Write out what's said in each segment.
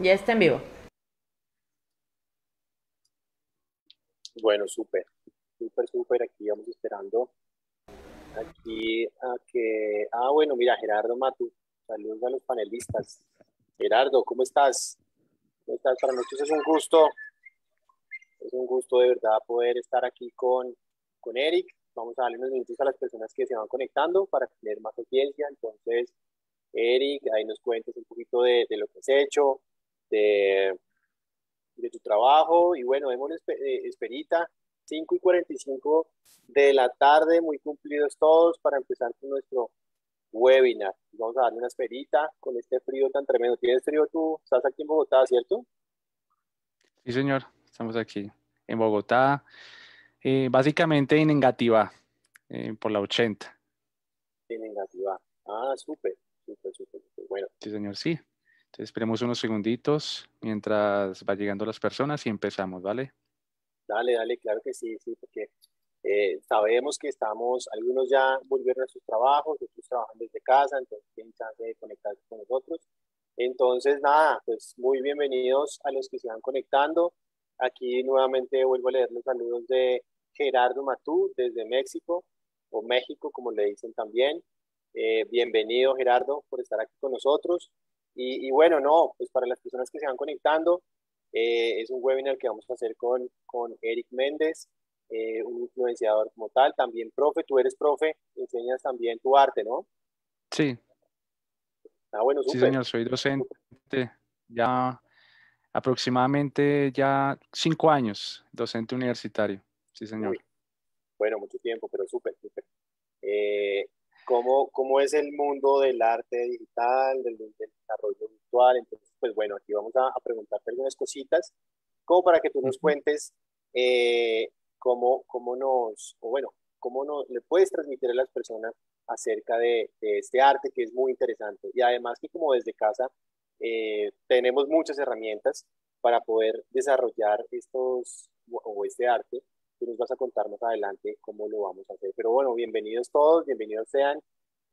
Ya está en vivo. Bueno, súper, súper, súper. Aquí vamos esperando. Aquí a que. Ah, bueno, mira, Gerardo Matu. Saludos a los panelistas. Gerardo, ¿cómo estás? ¿Cómo estás? Para nosotros es un gusto, es un gusto de verdad poder estar aquí con, con Eric. Vamos a darle unos minutos a las personas que se van conectando para tener más audiencia. Entonces, Eric, ahí nos cuentes un poquito de, lo que has hecho, de, tu trabajo. Y bueno, hemos eh, esperita, 5 y 45 de la tarde, muy cumplidos todos para empezar con nuestro webinar. Vamos a darle una esperita con este frío tan tremendo. ¿Tienes frío tú? Estás aquí en Bogotá, ¿cierto? Sí, señor. Estamos aquí en Bogotá, eh, básicamente en Engativá, eh, por la 80. En Engativá. Ah, súper, súper, súper, Bueno. Sí, señor, sí. Entonces esperemos unos segunditos mientras va llegando las personas y empezamos, ¿vale? Dale, dale, claro que sí, sí, porque eh, sabemos que estamos, algunos ya volvieron a sus trabajos, otros trabajan desde casa, entonces tienen chance de conectarse con nosotros. Entonces, nada, pues muy bienvenidos a los que se van conectando. Aquí nuevamente vuelvo a leer los saludos de Gerardo Matú desde México, o México, como le dicen también. Eh, bienvenido, Gerardo, por estar aquí con nosotros. Y, bueno, no, pues para las personas que se van conectando, eh, es un webinar que vamos a hacer con, con Eric Méndez, eh, un influenciador como tal, también profe, tú eres profe, enseñas también tu arte, ¿no? Sí. Ah, bueno, super. Sí, señor, soy docente, ya aproximadamente ya cinco años, docente universitario, sí, señor. Bueno, mucho tiempo, pero súper, súper. Eh, ¿cómo, ¿Cómo es el mundo del arte digital, del, desarrollo virtual? Entonces, pues bueno, aquí vamos a, preguntarte algunas cositas, como para que tú nos cuentes eh, cómo, cómo nos, o bueno, cómo no le puedes transmitir a las personas acerca de, este arte que es muy interesante. Y además que como desde casa eh, tenemos muchas herramientas para poder desarrollar estos o este arte, tú nos vas a contar más adelante cómo lo vamos a hacer. Pero bueno, bienvenidos todos, bienvenidos sean.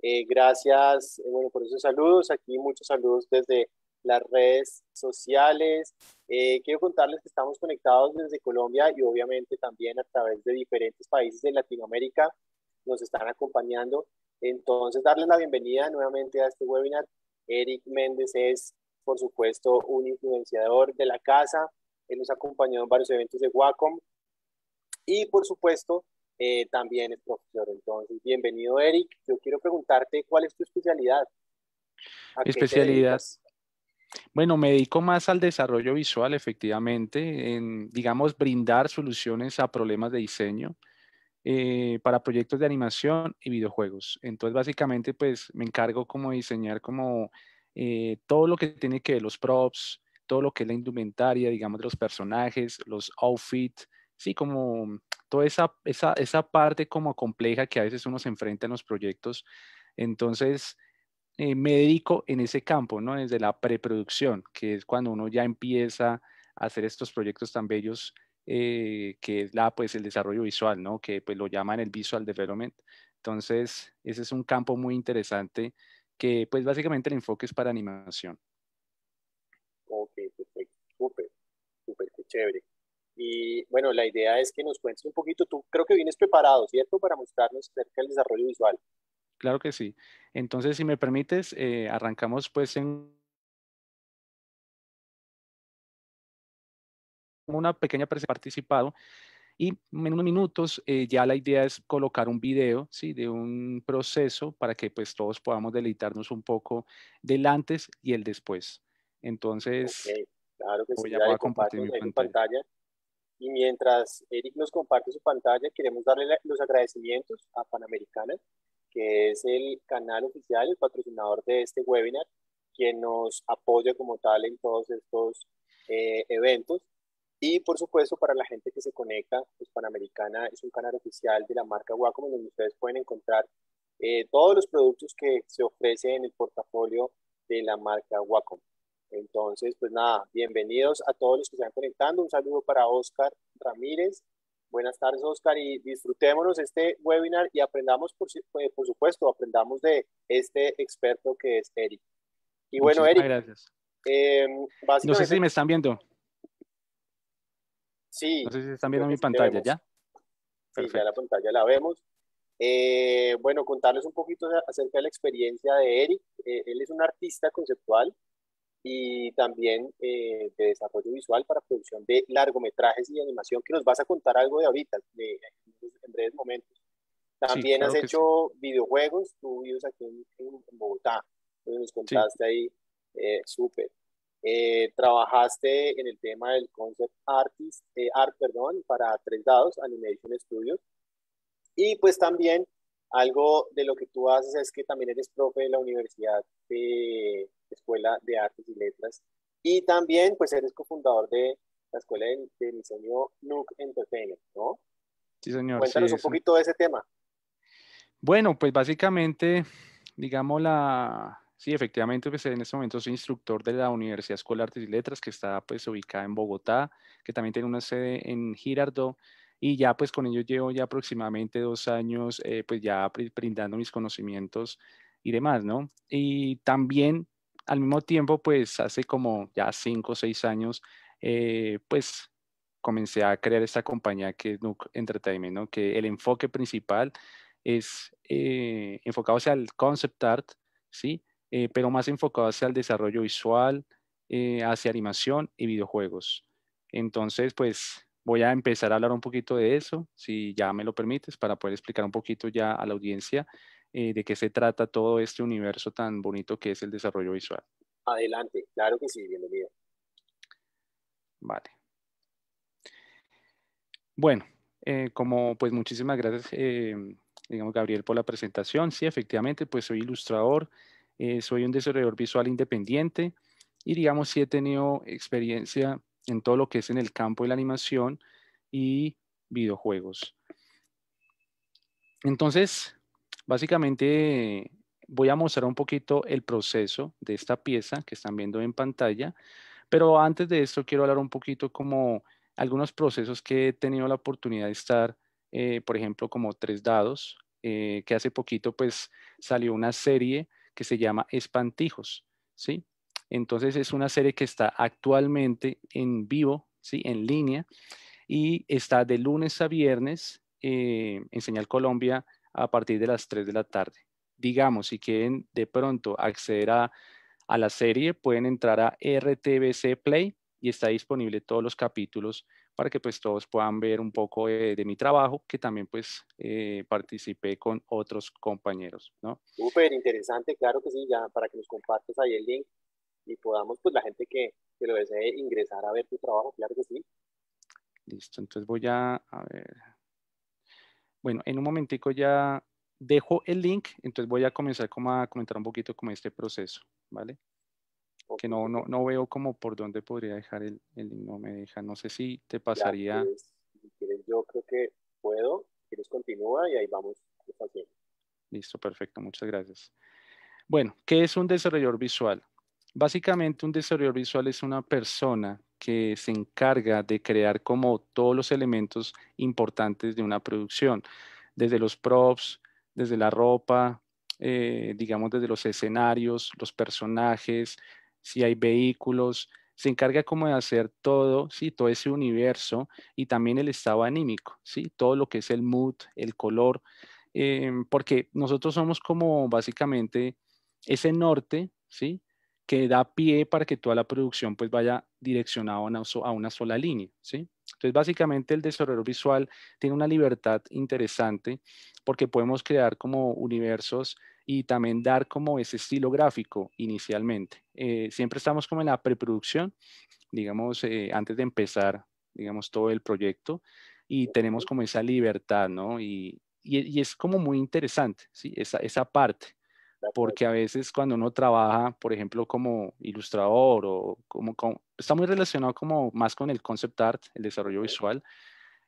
Eh, gracias, eh, bueno, por esos saludos. Aquí muchos saludos desde las redes sociales. Eh, quiero contarles que estamos conectados desde Colombia y obviamente también a través de diferentes países de Latinoamérica nos están acompañando. Entonces, darles la bienvenida nuevamente a este webinar. Eric Méndez es, por supuesto, un influenciador de la casa. Él nos ha acompañado en varios eventos de Wacom. Y, por supuesto, eh, también es profesor. Entonces, bienvenido, Eric. Yo quiero preguntarte cuál es tu especialidad. ¿Qué especialidad bueno, me dedico más al desarrollo visual, efectivamente, en, digamos, brindar soluciones a problemas de diseño eh, para proyectos de animación y videojuegos. Entonces, básicamente, pues me encargo como de diseñar como eh, todo lo que tiene que ver los props, todo lo que es la indumentaria, digamos, de los personajes, los outfits, sí, como toda esa, esa, esa parte como compleja que a veces uno se enfrenta en los proyectos. Entonces, eh, me dedico en ese campo, ¿no? Desde la preproducción, que es cuando uno ya empieza a hacer estos proyectos tan bellos, eh, que es la, pues, el desarrollo visual, ¿no? Que pues lo llaman el visual development. Entonces, ese es un campo muy interesante que pues básicamente el enfoque es para animación. Ok, perfecto, súper, chévere. Y bueno, la idea es que nos cuentes un poquito, tú creo que vienes preparado, ¿cierto? Para mostrarnos acerca del desarrollo visual. Claro que sí. Entonces, si me permites, eh, arrancamos pues en una pequeña participado y en unos minutos eh, ya la idea es colocar un video ¿sí? de un proceso para que pues todos podamos deleitarnos un poco del antes y el después. Entonces, voy a compartir mi pantalla. Y mientras Eric nos comparte su pantalla, queremos darle los agradecimientos a Panamericana que es el canal oficial, el patrocinador de este webinar, quien nos apoya como tal en todos estos eh, eventos. Y por supuesto, para la gente que se conecta, pues Panamericana es un canal oficial de la marca Wacom, donde ustedes pueden encontrar eh, todos los productos que se ofrecen en el portafolio de la marca Wacom. Entonces, pues nada, bienvenidos a todos los que se están conectando. Un saludo para Oscar Ramírez, Buenas tardes, Oscar, y disfrutémonos este webinar y aprendamos, por, pues, por supuesto, aprendamos de este experto que es Eric. Y bueno, Eric. Gracias. Em, no sé si me están viendo. Sí. No sé si están viendo mi pantalla, ¿ya? Sí, ya la pantalla la vemos. Eh, bueno, contarles un poquito acerca de la experiencia de Eric. Eh, él es un artista conceptual, y también eh, de desarrollo visual para producción de largometrajes y animación, que nos vas a contar algo de ahorita, en breves momentos. También has hecho videojuegos, tú aquí en, Bogotá, donde nos contaste ahí, eh, súper. Eh, trabajaste en el tema del concept artist, art, perdón, para tres dados, Animation Studios. Y pues también algo de lo que tú haces es que también eres profe de la Universidad de Escuela de Artes y Letras. Y también, pues, eres cofundador de la Escuela de, Diseño NUC Entertainment, ¿no? Sí, señor. Cuéntanos un poquito de ese tema. Bueno, pues básicamente, digamos, la, Sí, efectivamente, pues en este momento soy instructor de la Universidad Escuela de Artes y Letras, que está pues ubicada en Bogotá, que también tiene una sede en Girardot, y ya pues con ello llevo ya aproximadamente dos años eh, pues ya brindando mis conocimientos y demás, ¿no? Y también al mismo tiempo, pues hace como ya cinco o seis años, eh, pues comencé a crear esta compañía que es Nuke Entertainment, ¿no? que el enfoque principal es eh, enfocado hacia el concept art, ¿sí? Eh, pero más enfocado hacia el desarrollo visual, hacia animación y videojuegos. Entonces, pues voy a empezar a hablar un poquito de eso, si ya me lo permites, para poder explicar un poquito ya a la audiencia eh, de qué se trata todo este universo tan bonito que es el desarrollo visual. Adelante, claro que sí, bienvenido. Vale. Bueno, eh, como pues muchísimas gracias, eh, digamos, Gabriel, por la presentación. Sí, efectivamente, pues soy ilustrador, soy un desarrollador visual independiente y digamos, sí he tenido experiencia en todo lo que es en el campo de la animación y videojuegos. Entonces, Básicamente voy a mostrar un poquito el proceso de esta pieza que están viendo en pantalla, pero antes de esto quiero hablar un poquito como algunos procesos que he tenido la oportunidad de estar, eh, por ejemplo, como tres dados, eh, que hace poquito pues salió una serie que se llama Espantijos, ¿sí? Entonces es una serie que está actualmente en vivo, ¿sí? En línea y está de lunes a viernes eh, en Señal Colombia a partir de las 3 de la tarde. Digamos, si quieren de pronto acceder a, a la serie, pueden entrar a RTBC Play y está disponible todos los capítulos para que pues todos puedan ver un poco de, mi trabajo, que también pues eh, participé con otros compañeros, ¿no? Súper interesante, claro que sí, ya para que nos compartas ahí el link y podamos pues la gente que, que lo desee ingresar a ver tu trabajo, claro que sí. Listo, entonces voy a, a ver, bueno, en un momentico ya dejo el link, entonces voy a comenzar como a comentar un poquito como este proceso, ¿vale? Que no, no, veo como por dónde podría dejar el, link, no me deja, no sé si te pasaría. Pues, yo creo que puedo, quieres continúa y ahí vamos. Listo, perfecto, muchas gracias. Bueno, ¿qué es un desarrollador visual? Básicamente un desarrollador visual es una persona que se encarga de crear como todos los elementos importantes de una producción, desde los props, desde la ropa, eh, digamos desde los escenarios, los personajes, si hay vehículos, se encarga como de hacer todo, ¿sí? todo ese universo y también el estado anímico, ¿sí? todo lo que es el mood, el color, em, porque nosotros somos como básicamente ese norte, ¿sí? que da pie para que toda la producción pues vaya direccionada a una, a una sola línea, ¿sí? Entonces, básicamente el desarrollo visual tiene una libertad interesante porque podemos crear como universos y también dar como ese estilo gráfico inicialmente. Eh, siempre estamos como en la preproducción, digamos, eh, antes de empezar, digamos, todo el proyecto y tenemos como esa libertad, ¿no? Y, es como muy interesante, ¿sí? Esa, esa parte porque a veces cuando uno trabaja, por ejemplo, como ilustrador o como, está muy relacionado como más con el concept art, el desarrollo visual,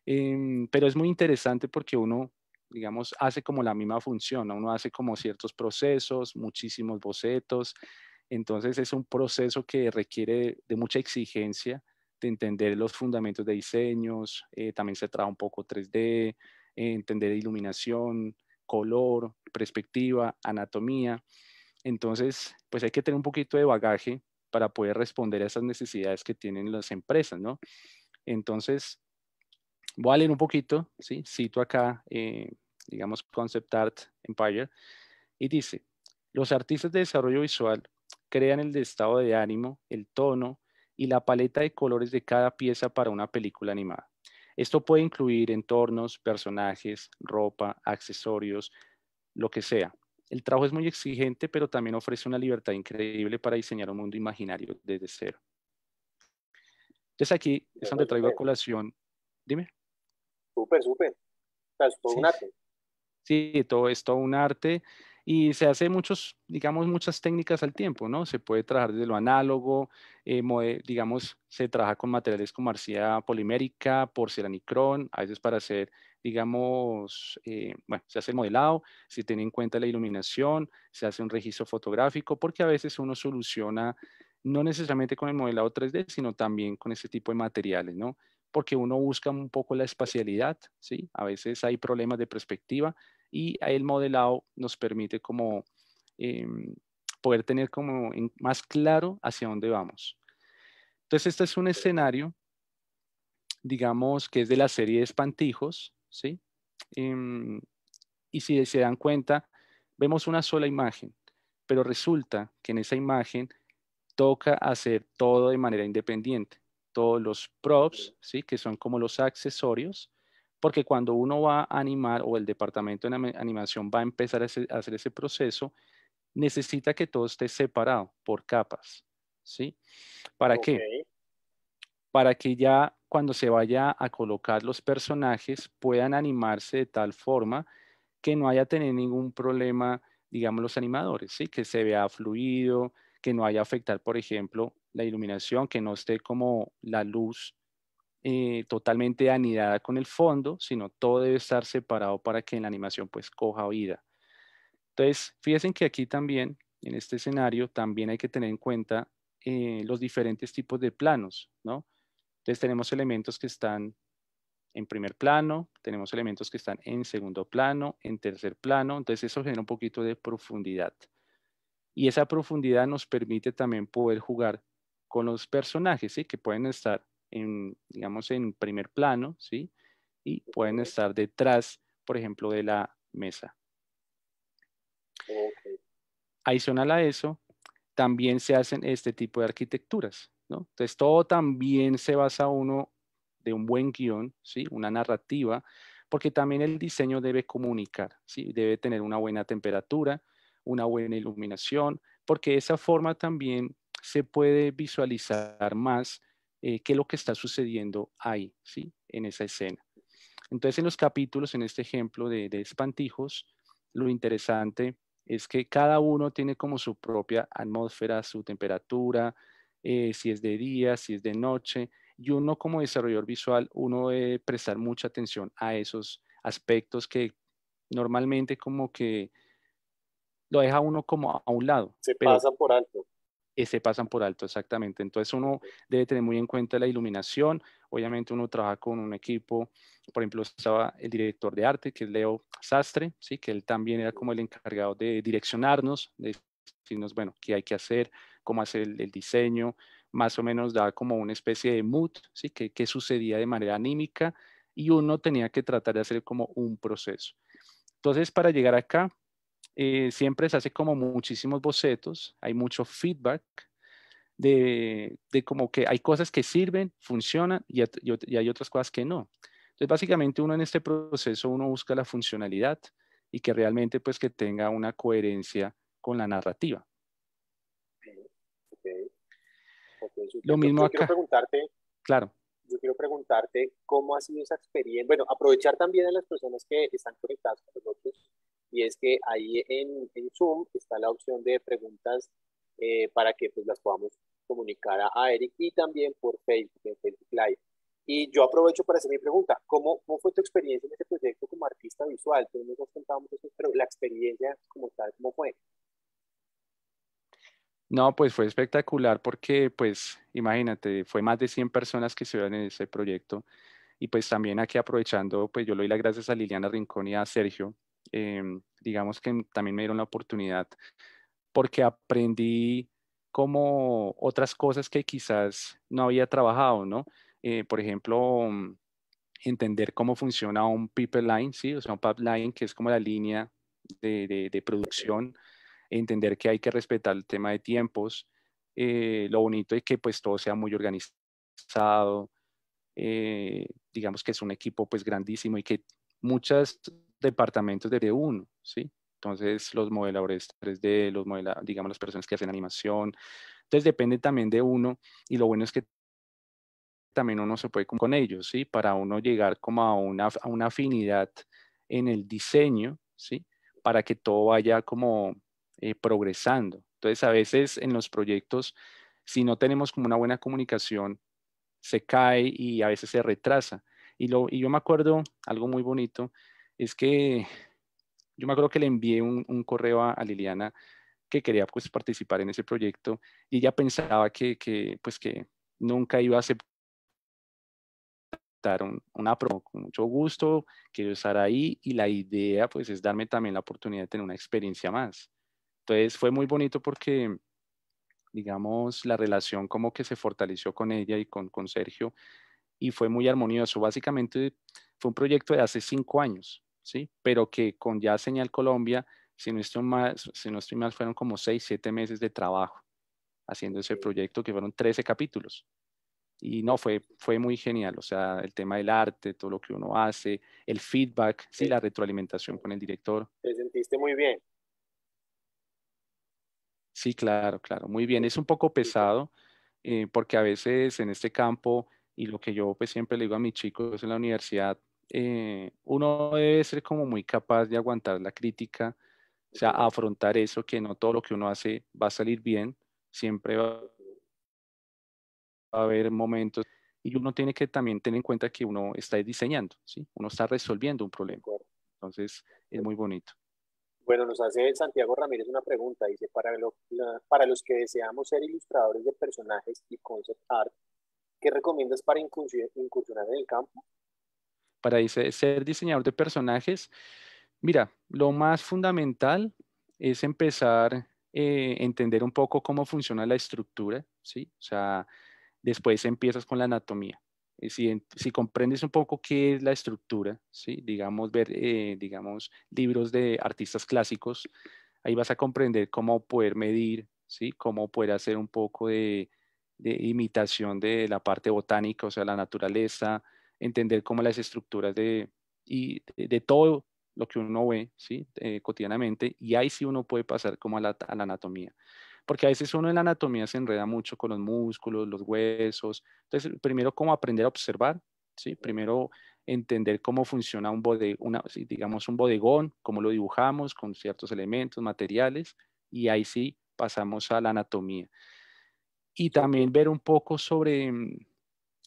em, pero es muy interesante porque uno, digamos, hace como la misma función, uno hace como ciertos procesos, muchísimos bocetos, entonces es un proceso que requiere de, mucha exigencia de entender los fundamentos de diseños, eh, también se trata un poco 3D, eh, entender iluminación, color, perspectiva, anatomía. Entonces, pues hay que tener un poquito de bagaje para poder responder a esas necesidades que tienen las empresas, ¿no? Entonces, voy a leer un poquito, ¿sí? Cito acá, eh, digamos, Concept Art Empire, y dice, los artistas de desarrollo visual crean el estado de ánimo, el tono y la paleta de colores de cada pieza para una película animada. Esto puede incluir entornos, personajes, ropa, accesorios, lo que sea. El trabajo es muy exigente, pero también ofrece una libertad increíble para diseñar un mundo imaginario desde cero. Entonces aquí es donde traigo a colación. Dime. Súper, súper. es todo un arte. Sí, todo es todo un arte y se hace muchos, digamos, muchas técnicas al tiempo, ¿no? Se puede trabajar desde lo análogo, eh, digamos, se trabaja con materiales como arcilla polimérica, porcelanicrón, a veces para hacer, digamos, eh, bueno, se hace el modelado, se tiene en cuenta la iluminación, se hace un registro fotográfico, porque a veces uno soluciona no necesariamente con el modelado 3D, sino también con ese tipo de materiales, ¿no? Porque uno busca un poco la espacialidad, ¿sí? A veces hay problemas de perspectiva, y el modelado nos permite como em, poder tener como más claro hacia dónde vamos. Entonces, este es un escenario, digamos, que es de la serie de espantijos, ¿sí? Em, y si se dan cuenta, vemos una sola imagen, pero resulta que en esa imagen toca hacer todo de manera independiente. Todos los props, ¿sí? que son como los accesorios, porque cuando uno va a animar o el departamento de animación va a empezar a, hacer ese proceso, necesita que todo esté separado por capas, ¿sí? ¿Para qué? Para que ya cuando se vaya a colocar los personajes puedan animarse de tal forma que no haya tenido ningún problema, digamos, los animadores, ¿sí? Que se vea fluido, que no haya afectar, por ejemplo, la iluminación, que no esté como la luz eh, totalmente anidada con el fondo, sino todo debe estar separado para que en la animación pues coja vida. Entonces, fíjense que aquí también, en este escenario, también hay que tener en cuenta eh, los diferentes tipos de planos, ¿no? Entonces tenemos elementos que están en primer plano, tenemos elementos que están en segundo plano, en tercer plano, entonces eso genera un poquito de profundidad. Y esa profundidad nos permite también poder jugar con los personajes, ¿sí? que pueden estar en, digamos, en primer plano, ¿sí? Y pueden estar detrás, por ejemplo, de la mesa. Adicional a eso, también se hacen este tipo de arquitecturas, ¿no? Entonces, todo también se basa uno de un buen guión, ¿sí? Una narrativa, porque también el diseño debe comunicar, ¿sí? Debe tener una buena temperatura, una buena iluminación, porque esa forma también se puede visualizar más eh, qué es lo que está sucediendo ahí, ¿sí? en esa escena. Entonces, en los capítulos, en este ejemplo de, de espantijos, lo interesante es que cada uno tiene como su propia atmósfera, su temperatura, eh, si es de día, si es de noche, y uno como desarrollador visual, uno debe prestar mucha atención a esos aspectos que normalmente como que lo deja uno como a un lado. Se pasa por alto se pasan por alto, exactamente. Entonces uno debe tener muy en cuenta la iluminación. Obviamente uno trabaja con un equipo, por ejemplo, estaba el director de arte, que es Leo Sastre, ¿sí? que él también era como el encargado de direccionarnos, de decirnos, bueno, qué hay que hacer, cómo hacer el, diseño, más o menos daba como una especie de mood, ¿sí? que, que sucedía de manera anímica y uno tenía que tratar de hacer como un proceso. Entonces, para llegar acá, eh, siempre se hace como muchísimos bocetos, hay mucho feedback de, de como que hay cosas que sirven, funcionan y, hay otras cosas que no. Entonces, básicamente uno en este proceso, uno busca la funcionalidad y que realmente pues que tenga una coherencia con la narrativa. Lo mismo acá. Quiero preguntarte, claro. Yo quiero preguntarte cómo ha sido esa experiencia. Bueno, aprovechar también a las personas que están conectadas con nosotros y es que ahí en, Zoom está la opción de preguntas eh, para que pues, las podamos comunicar a, Eric y también por Facebook, en Facebook Live. Y yo aprovecho para hacer mi pregunta, ¿cómo, cómo fue tu experiencia en este proyecto como artista visual? Tú nos has contado pero la experiencia como tal, ¿cómo fue? No, pues fue espectacular porque, pues, imagínate, fue más de 100 personas que estuvieron en ese proyecto. Y pues también aquí aprovechando, pues yo le doy las gracias a Liliana Rincón y a Sergio, Em, digamos que también me dieron la oportunidad porque aprendí como otras cosas que quizás no había trabajado, ¿no? Eh, por ejemplo, mm, entender cómo funciona un pipeline, ¿sí? O sea, un pipeline que es como la línea de, producción, entender que hay que respetar el tema de tiempos, eh, lo bonito es que pues todo sea muy organizado, eh, digamos que es un equipo pues grandísimo y que muchas departamentos de uno, ¿sí? Entonces, los modeladores 3D, los modela, digamos, las personas que hacen animación, entonces depende también de uno y lo bueno es que también uno se puede con ellos, ¿sí? Para uno llegar como a una, a una afinidad en el diseño, ¿sí? Para que todo vaya como eh, progresando. Entonces, a veces en los proyectos, si no tenemos como una buena comunicación, se cae y a veces se retrasa. Y, lo, y yo me acuerdo algo muy bonito, es que yo me acuerdo que le envié un, correo a, Liliana que quería pues participar en ese proyecto y ella pensaba que, pues que nunca iba a aceptar un, una promo con mucho gusto, quiero estar ahí y la idea pues es darme también la oportunidad de tener una experiencia más. Entonces fue muy bonito porque digamos la relación como que se fortaleció con ella y con, con Sergio y fue muy armonioso. Básicamente fue un proyecto de hace cinco años ¿sí? Pero que con ya Señal Colombia, si no estoy mal, si no estoy mal fueron como seis, siete meses de trabajo haciendo ese proyecto que fueron 13 capítulos. Y no, fue, fue muy genial, o sea, el tema del arte, todo lo que uno hace, el feedback, sí, la retroalimentación con el director. Te sentiste muy bien. Sí, claro, claro, muy bien. Es un poco pesado eh, porque a veces en este campo, y lo que yo pues, siempre le digo a mis chicos en la universidad, eh, uno debe ser como muy capaz de aguantar la crítica, o sea, afrontar eso, que no todo lo que uno hace va a salir bien, siempre va a haber momentos. Y uno tiene que también tener en cuenta que uno está diseñando, ¿sí? uno está resolviendo un problema. Entonces, es muy bonito. Bueno, nos hace Santiago Ramírez una pregunta. Dice, para, para los que deseamos ser ilustradores de personajes y concept art, ¿qué recomiendas para incursionar en el campo? para ser diseñador de personajes, mira, lo más fundamental es empezar a eh, entender un poco cómo funciona la estructura, ¿sí? O sea, después empiezas con la anatomía. Si, si comprendes un poco qué es la estructura, ¿sí? digamos, ver, eh, digamos, libros de artistas clásicos, ahí vas a comprender cómo poder medir, ¿sí? cómo poder hacer un poco de imitación de la parte botánica, o sea, la naturaleza, entender cómo las estructuras de, y de, todo lo que uno ve ¿sí? Eh, cotidianamente y ahí sí uno puede pasar como a la, anatomía. Porque a veces uno en la anatomía se enreda mucho con los músculos, los huesos. Entonces, primero cómo aprender a observar, ¿sí? primero entender cómo funciona un, digamos, un bodegón, cómo lo dibujamos con ciertos elementos, materiales, y ahí sí pasamos a la anatomía. Y también ver un poco sobre, mm,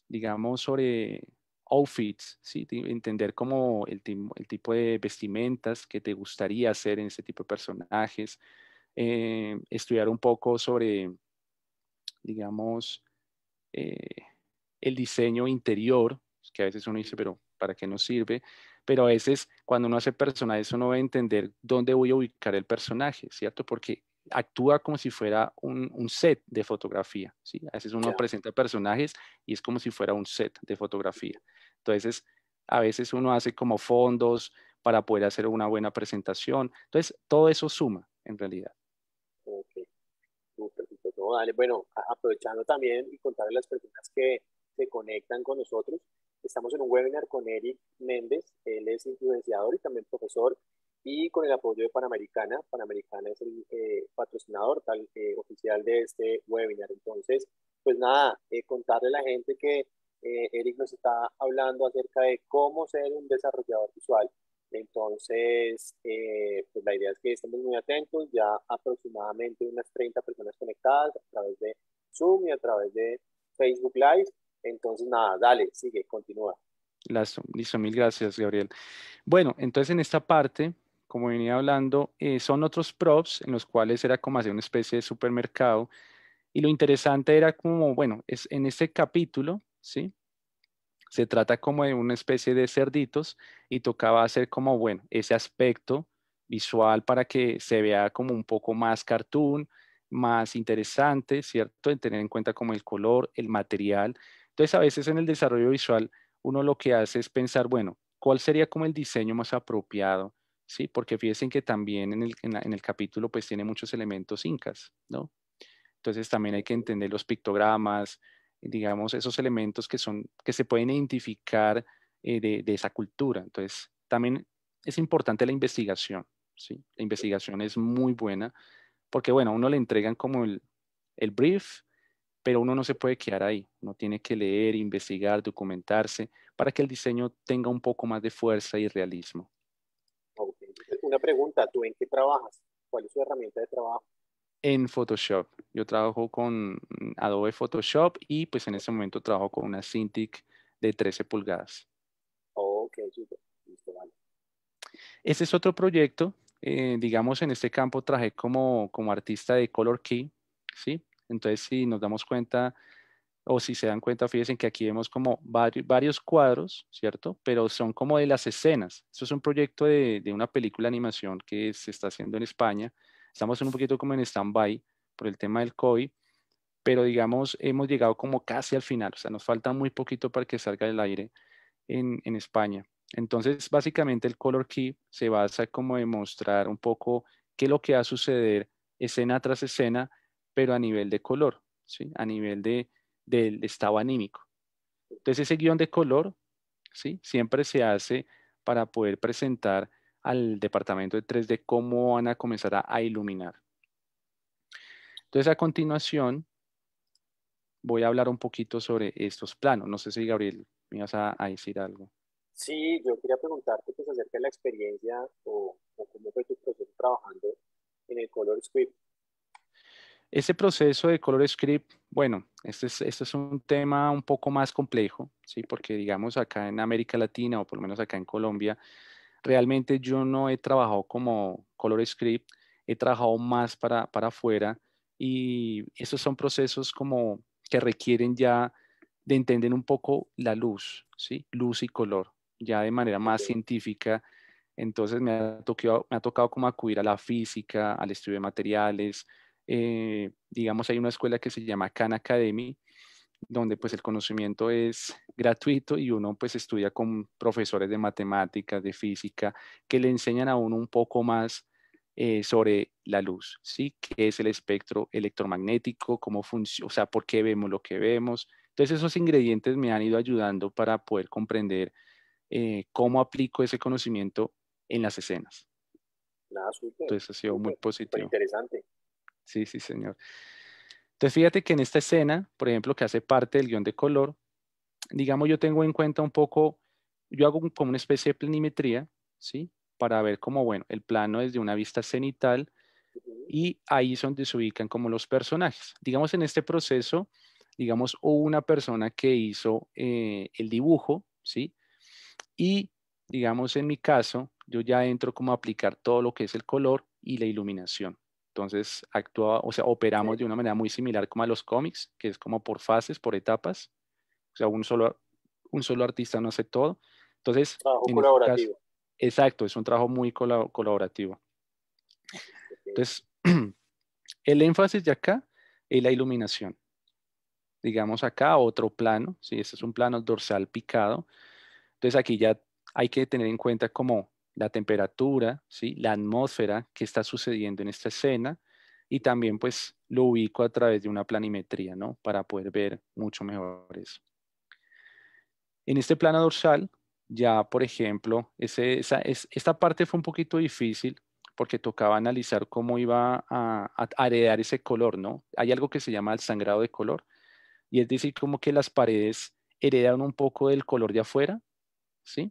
digamos, sobre outfits, ¿sí? entender cómo el, el, tipo de vestimentas que te gustaría hacer en ese tipo de personajes, eh, estudiar un poco sobre, digamos, eh, el diseño interior, que a veces uno dice, pero ¿para qué nos sirve? Pero a veces cuando uno hace personajes uno a entender dónde voy a ubicar el personaje, ¿cierto? Porque actúa como si fuera un, set de fotografía. ¿sí? A veces uno presenta personajes y es como si fuera un set de fotografía. Entonces, a veces uno hace como fondos para poder hacer una buena presentación. Entonces, todo eso suma en realidad. Ok, dale, bueno, aprovechando también y contarle a las personas que se conectan con nosotros, estamos en un webinar con Eric Méndez, él es influenciador y también profesor, y con el apoyo de Panamericana. Panamericana es el eh, patrocinador tal, eh, oficial de este webinar. Entonces, pues nada, eh, contarle a la gente que eh, Eric nos está hablando acerca de cómo ser un desarrollador visual. Entonces, eh, pues la idea es que estemos muy atentos, ya aproximadamente unas 30 personas conectadas a través de Zoom y a través de Facebook Live. Entonces, nada, dale, sigue, continúa. Listo, mil gracias, Gabriel. Bueno, entonces en esta parte, como venía hablando, eh, son otros props en los cuales era como hacer una especie de supermercado. Y lo interesante era como, bueno, es, en este capítulo ¿sí? Se trata como de una especie de cerditos y tocaba hacer como, bueno, ese aspecto visual para que se vea como un poco más cartoon, más interesante, ¿cierto? En tener en cuenta como el color, el material. Entonces, a veces en el desarrollo visual, uno lo que hace es pensar, bueno, ¿cuál sería como el diseño más apropiado? ¿Sí? Porque fíjense que también en el, en el capítulo pues tiene muchos elementos incas, ¿no? Entonces también hay que entender los pictogramas, digamos, esos elementos que, son, que se pueden identificar eh, de, esa cultura. Entonces, también es importante la investigación, ¿sí? La investigación es muy buena porque, bueno, a uno le entregan como el, el brief, pero uno no se puede quedar ahí. Uno tiene que leer, investigar, documentarse para que el diseño tenga un poco más de fuerza y realismo. Una pregunta, ¿tú en qué trabajas? ¿Cuál es tu herramienta de trabajo? en Photoshop. Yo trabajo con mm, Adobe Photoshop y pues en ese momento trabajo con una Cintiq de 13 pulgadas. Oh, ok, listo, vale. Ese es otro proyecto. Eh, digamos, en este campo traje como, como artista de Color Key, ¿sí? Entonces, si nos damos cuenta, o si se dan cuenta, fíjense que aquí vemos como varios, varios cuadros, ¿cierto? Pero son como de las escenas. Esto es un proyecto de, de una película de animación que se está haciendo en España Estamos un poquito como en stand-by por el tema del COVID, pero digamos, hemos llegado como casi al final, o sea, nos falta muy poquito para que salga el aire en, España. Entonces, básicamente el Color Key se basa como en mostrar un poco qué es lo que va a suceder escena tras escena, pero a nivel de color, ¿sí? a nivel de, del estado anímico. Entonces, ese guión de color ¿sí? siempre se hace para poder presentar al departamento de 3D cómo van a comenzar a, iluminar. Entonces, a continuación, voy a hablar un poquito sobre estos planos. No sé si, Gabriel, me vas a, decir algo. Sí, yo quería preguntarte pues, acerca de la experiencia o, cómo fue tu proceso trabajando en el Color Script. Ese proceso de Color Script, bueno, este es, este es un tema un poco más complejo, ¿sí? porque digamos acá en América Latina o por lo menos acá en Colombia, Realmente yo no he trabajado como color script, he trabajado más para, para afuera y esos son procesos como que requieren ya de entender un poco la luz, ¿sí? Luz y color, ya de manera más científica. Entonces me ha, tocado, ha tocado como acudir a la física, al estudio de materiales. Eh, digamos, hay una escuela que se llama Khan Academy, donde pues el conocimiento es gratuito y uno pues estudia con profesores de matemáticas, de física, que le enseñan a uno un poco más eh, sobre la luz, ¿sí? ¿Qué es el espectro electromagnético? ¿Cómo funciona? O sea, ¿por qué vemos lo que vemos? Entonces esos ingredientes me han ido ayudando para poder comprender eh, cómo aplico ese conocimiento en las escenas. Nada, ah, Entonces ha sido muy positivo. Interesante. Sí, sí, señor. Entonces, fíjate que en esta escena, por ejemplo, que hace parte del guión de color, digamos, yo tengo en cuenta un poco, yo hago como una especie de planimetría, ¿sí? Para ver cómo, bueno, el plano es de una vista cenital y ahí es donde se ubican como los personajes. Digamos, en este proceso, digamos, hubo una persona que hizo eh, el dibujo, ¿sí? Y, digamos, en mi caso, yo ya entro como a aplicar todo lo que es el color y la iluminación, entonces, actúa, o sea, operamos de una manera muy similar como a los cómics, que es como por fases, por etapas. O sea, un solo, un solo artista no hace todo. Entonces, trabajo este colaborativo. exacto, es un trabajo muy colaborativo. Entonces, el énfasis de acá es la iluminación. Digamos acá otro plano, si este es un plano dorsal picado. Entonces aquí ya hay que tener en cuenta como la temperatura, ¿sí? la atmósfera que está sucediendo en esta escena y también pues lo ubico a través de una planimetría ¿no? para poder ver mucho mejor eso. En este plano dorsal, ya por ejemplo, esa, es, esta parte fue un poquito difícil porque tocaba analizar cómo iba a, a heredar ese color, ¿no? Hay algo que se llama el sangrado de color, y es decir, como que las paredes heredan un poco del color de afuera, ¿sí?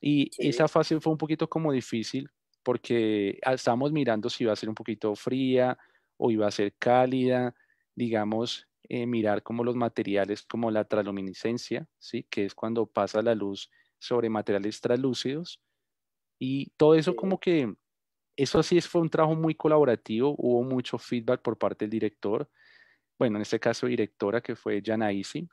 Y esa fase fue un poquito como difícil porque estábamos mirando si iba a ser un poquito fría o iba a ser cálida, digamos, eh, mirar como los materiales, como la trasluminiscencia, ¿sí? que es cuando pasa la luz sobre materiales traslúcidos Y todo eso como que, eso así fue un trabajo muy colaborativo, hubo mucho feedback por parte del director, bueno, en este caso directora que fue Jana Isi.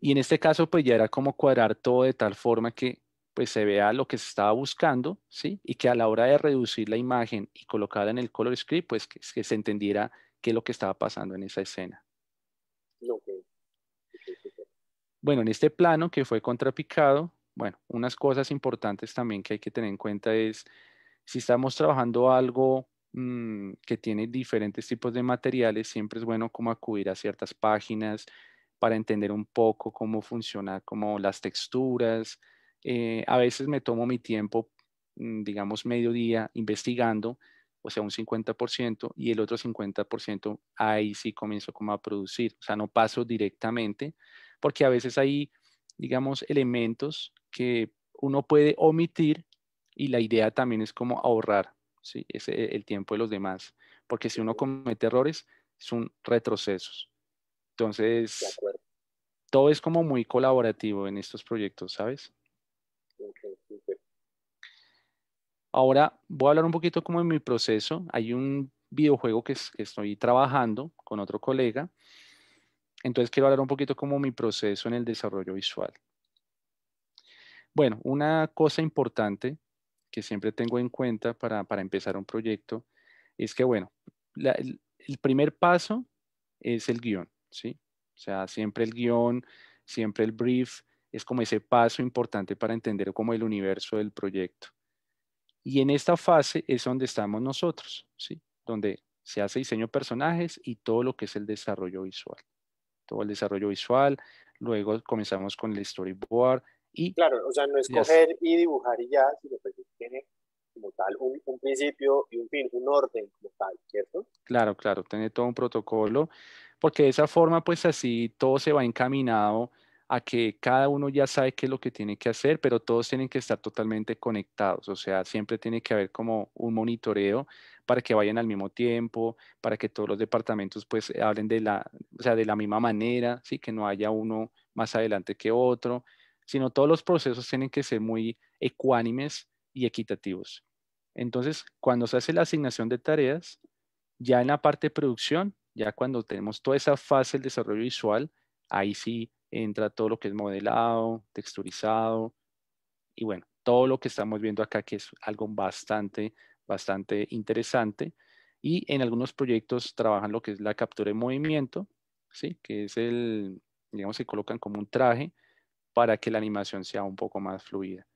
Y en este caso, pues ya era como cuadrar todo de tal forma que pues se vea lo que se estaba buscando, ¿sí? Y que a la hora de reducir la imagen y colocarla en el color script, pues que, se entendiera qué es lo que estaba pasando en esa escena. Bueno, en este plano que fue contrapicado, bueno, unas cosas importantes también que hay que tener en cuenta es si estamos trabajando algo mm, que tiene diferentes tipos de materiales, siempre es bueno como acudir a ciertas páginas, para entender un poco cómo funciona, como las texturas. Eh, a veces me tomo mi tiempo, mm, digamos, mediodía investigando, o sea, un 50%, y el otro 50% ahí sí comienzo como a producir, o sea, no paso directamente, porque a veces hay, digamos, elementos que uno puede omitir y la idea también es como ahorrar ¿sí? el tiempo de los demás, porque si uno comete errores, son retrocesos. Entonces, todo es como muy colaborativo en estos proyectos, ¿sabes? Ahora voy a hablar un poquito como de mi proceso. Hay un videojuego que, estoy trabajando con otro colega. Entonces quiero hablar un poquito como mi proceso en el desarrollo visual. Bueno, una cosa importante que siempre tengo en cuenta para, empezar un proyecto es que, bueno, el primer paso es el guión. ¿sí? O sea, siempre el guión, siempre el brief, es como ese paso importante para entender como el universo del proyecto. Y en esta fase es donde estamos nosotros, ¿sí? Donde se hace diseño de personajes y todo lo que es el desarrollo visual. Todo el desarrollo visual, luego comenzamos con el storyboard y... Claro, o sea, no es y dibujar y ya, sino que pues tiene como tal un, un, principio y un fin, un orden como tal, ¿cierto? Claro, claro, tiene todo un protocolo porque de esa forma, pues así todo se va encaminado a que cada uno ya sabe qué es lo que tiene que hacer, pero todos tienen que estar totalmente conectados, o sea, siempre tiene que haber como un monitoreo para que vayan al mismo tiempo, para que todos los departamentos pues hablen de la, o sea, de la misma manera, sí, que no haya uno más adelante que otro, sino todos los procesos tienen que ser muy ecuánimes y equitativos. Entonces, cuando se hace la asignación de tareas, ya en la parte de producción ya cuando tenemos toda esa fase del desarrollo visual, ahí sí entra todo lo que es modelado, texturizado y bueno, todo lo que estamos viendo acá que es algo bastante, bastante interesante. Y en algunos proyectos trabajan lo que es la captura de movimiento, ¿sí? que es el, digamos, se colocan como un traje para que la animación sea un poco más fluida.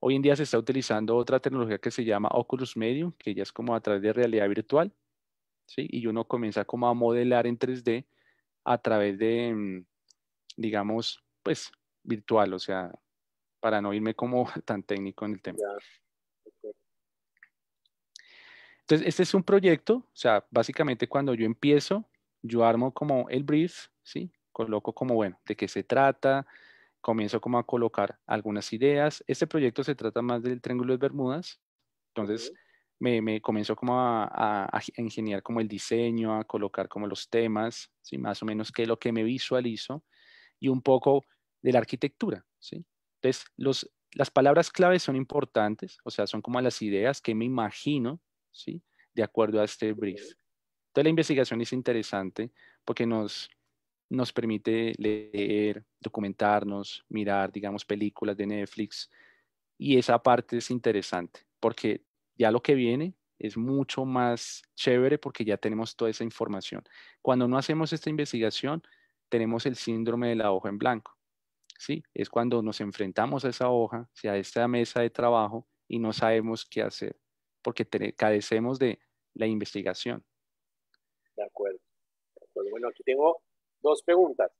Hoy en día se está utilizando otra tecnología que se llama Oculus Medium, que ya es como a través de realidad virtual, ¿sí? Y uno comienza como a modelar en 3D a través de, mm, digamos, pues virtual, o sea, para no irme como tan técnico en el tema. Entonces, este es un proyecto, o sea, básicamente cuando yo empiezo, yo armo como el brief, ¿sí? Coloco como, bueno, de qué se trata, comienzo como a colocar algunas ideas. Este proyecto se trata más del Triángulo de Bermudas, entonces me, comenzó como a, ingeniar como el diseño, a colocar como los temas, ¿sí? más o menos qué es lo que me visualizo y un poco de la arquitectura. ¿sí? Entonces, los, las palabras claves son importantes, o sea, son como las ideas que me imagino, ¿sí? De acuerdo a este brief. Entonces, la investigación es interesante porque nos, nos permite leer, documentarnos, mirar, digamos, películas de Netflix. Y esa parte es interesante porque ya lo que viene es mucho más chévere porque ya tenemos toda esa información. Cuando no hacemos esta investigación, tenemos el síndrome de la hoja en blanco. ¿sí? Es cuando nos enfrentamos a esa hoja, a esta mesa de trabajo y no sabemos qué hacer porque carecemos de la investigación. De acuerdo. Bueno, aquí tengo dos preguntas.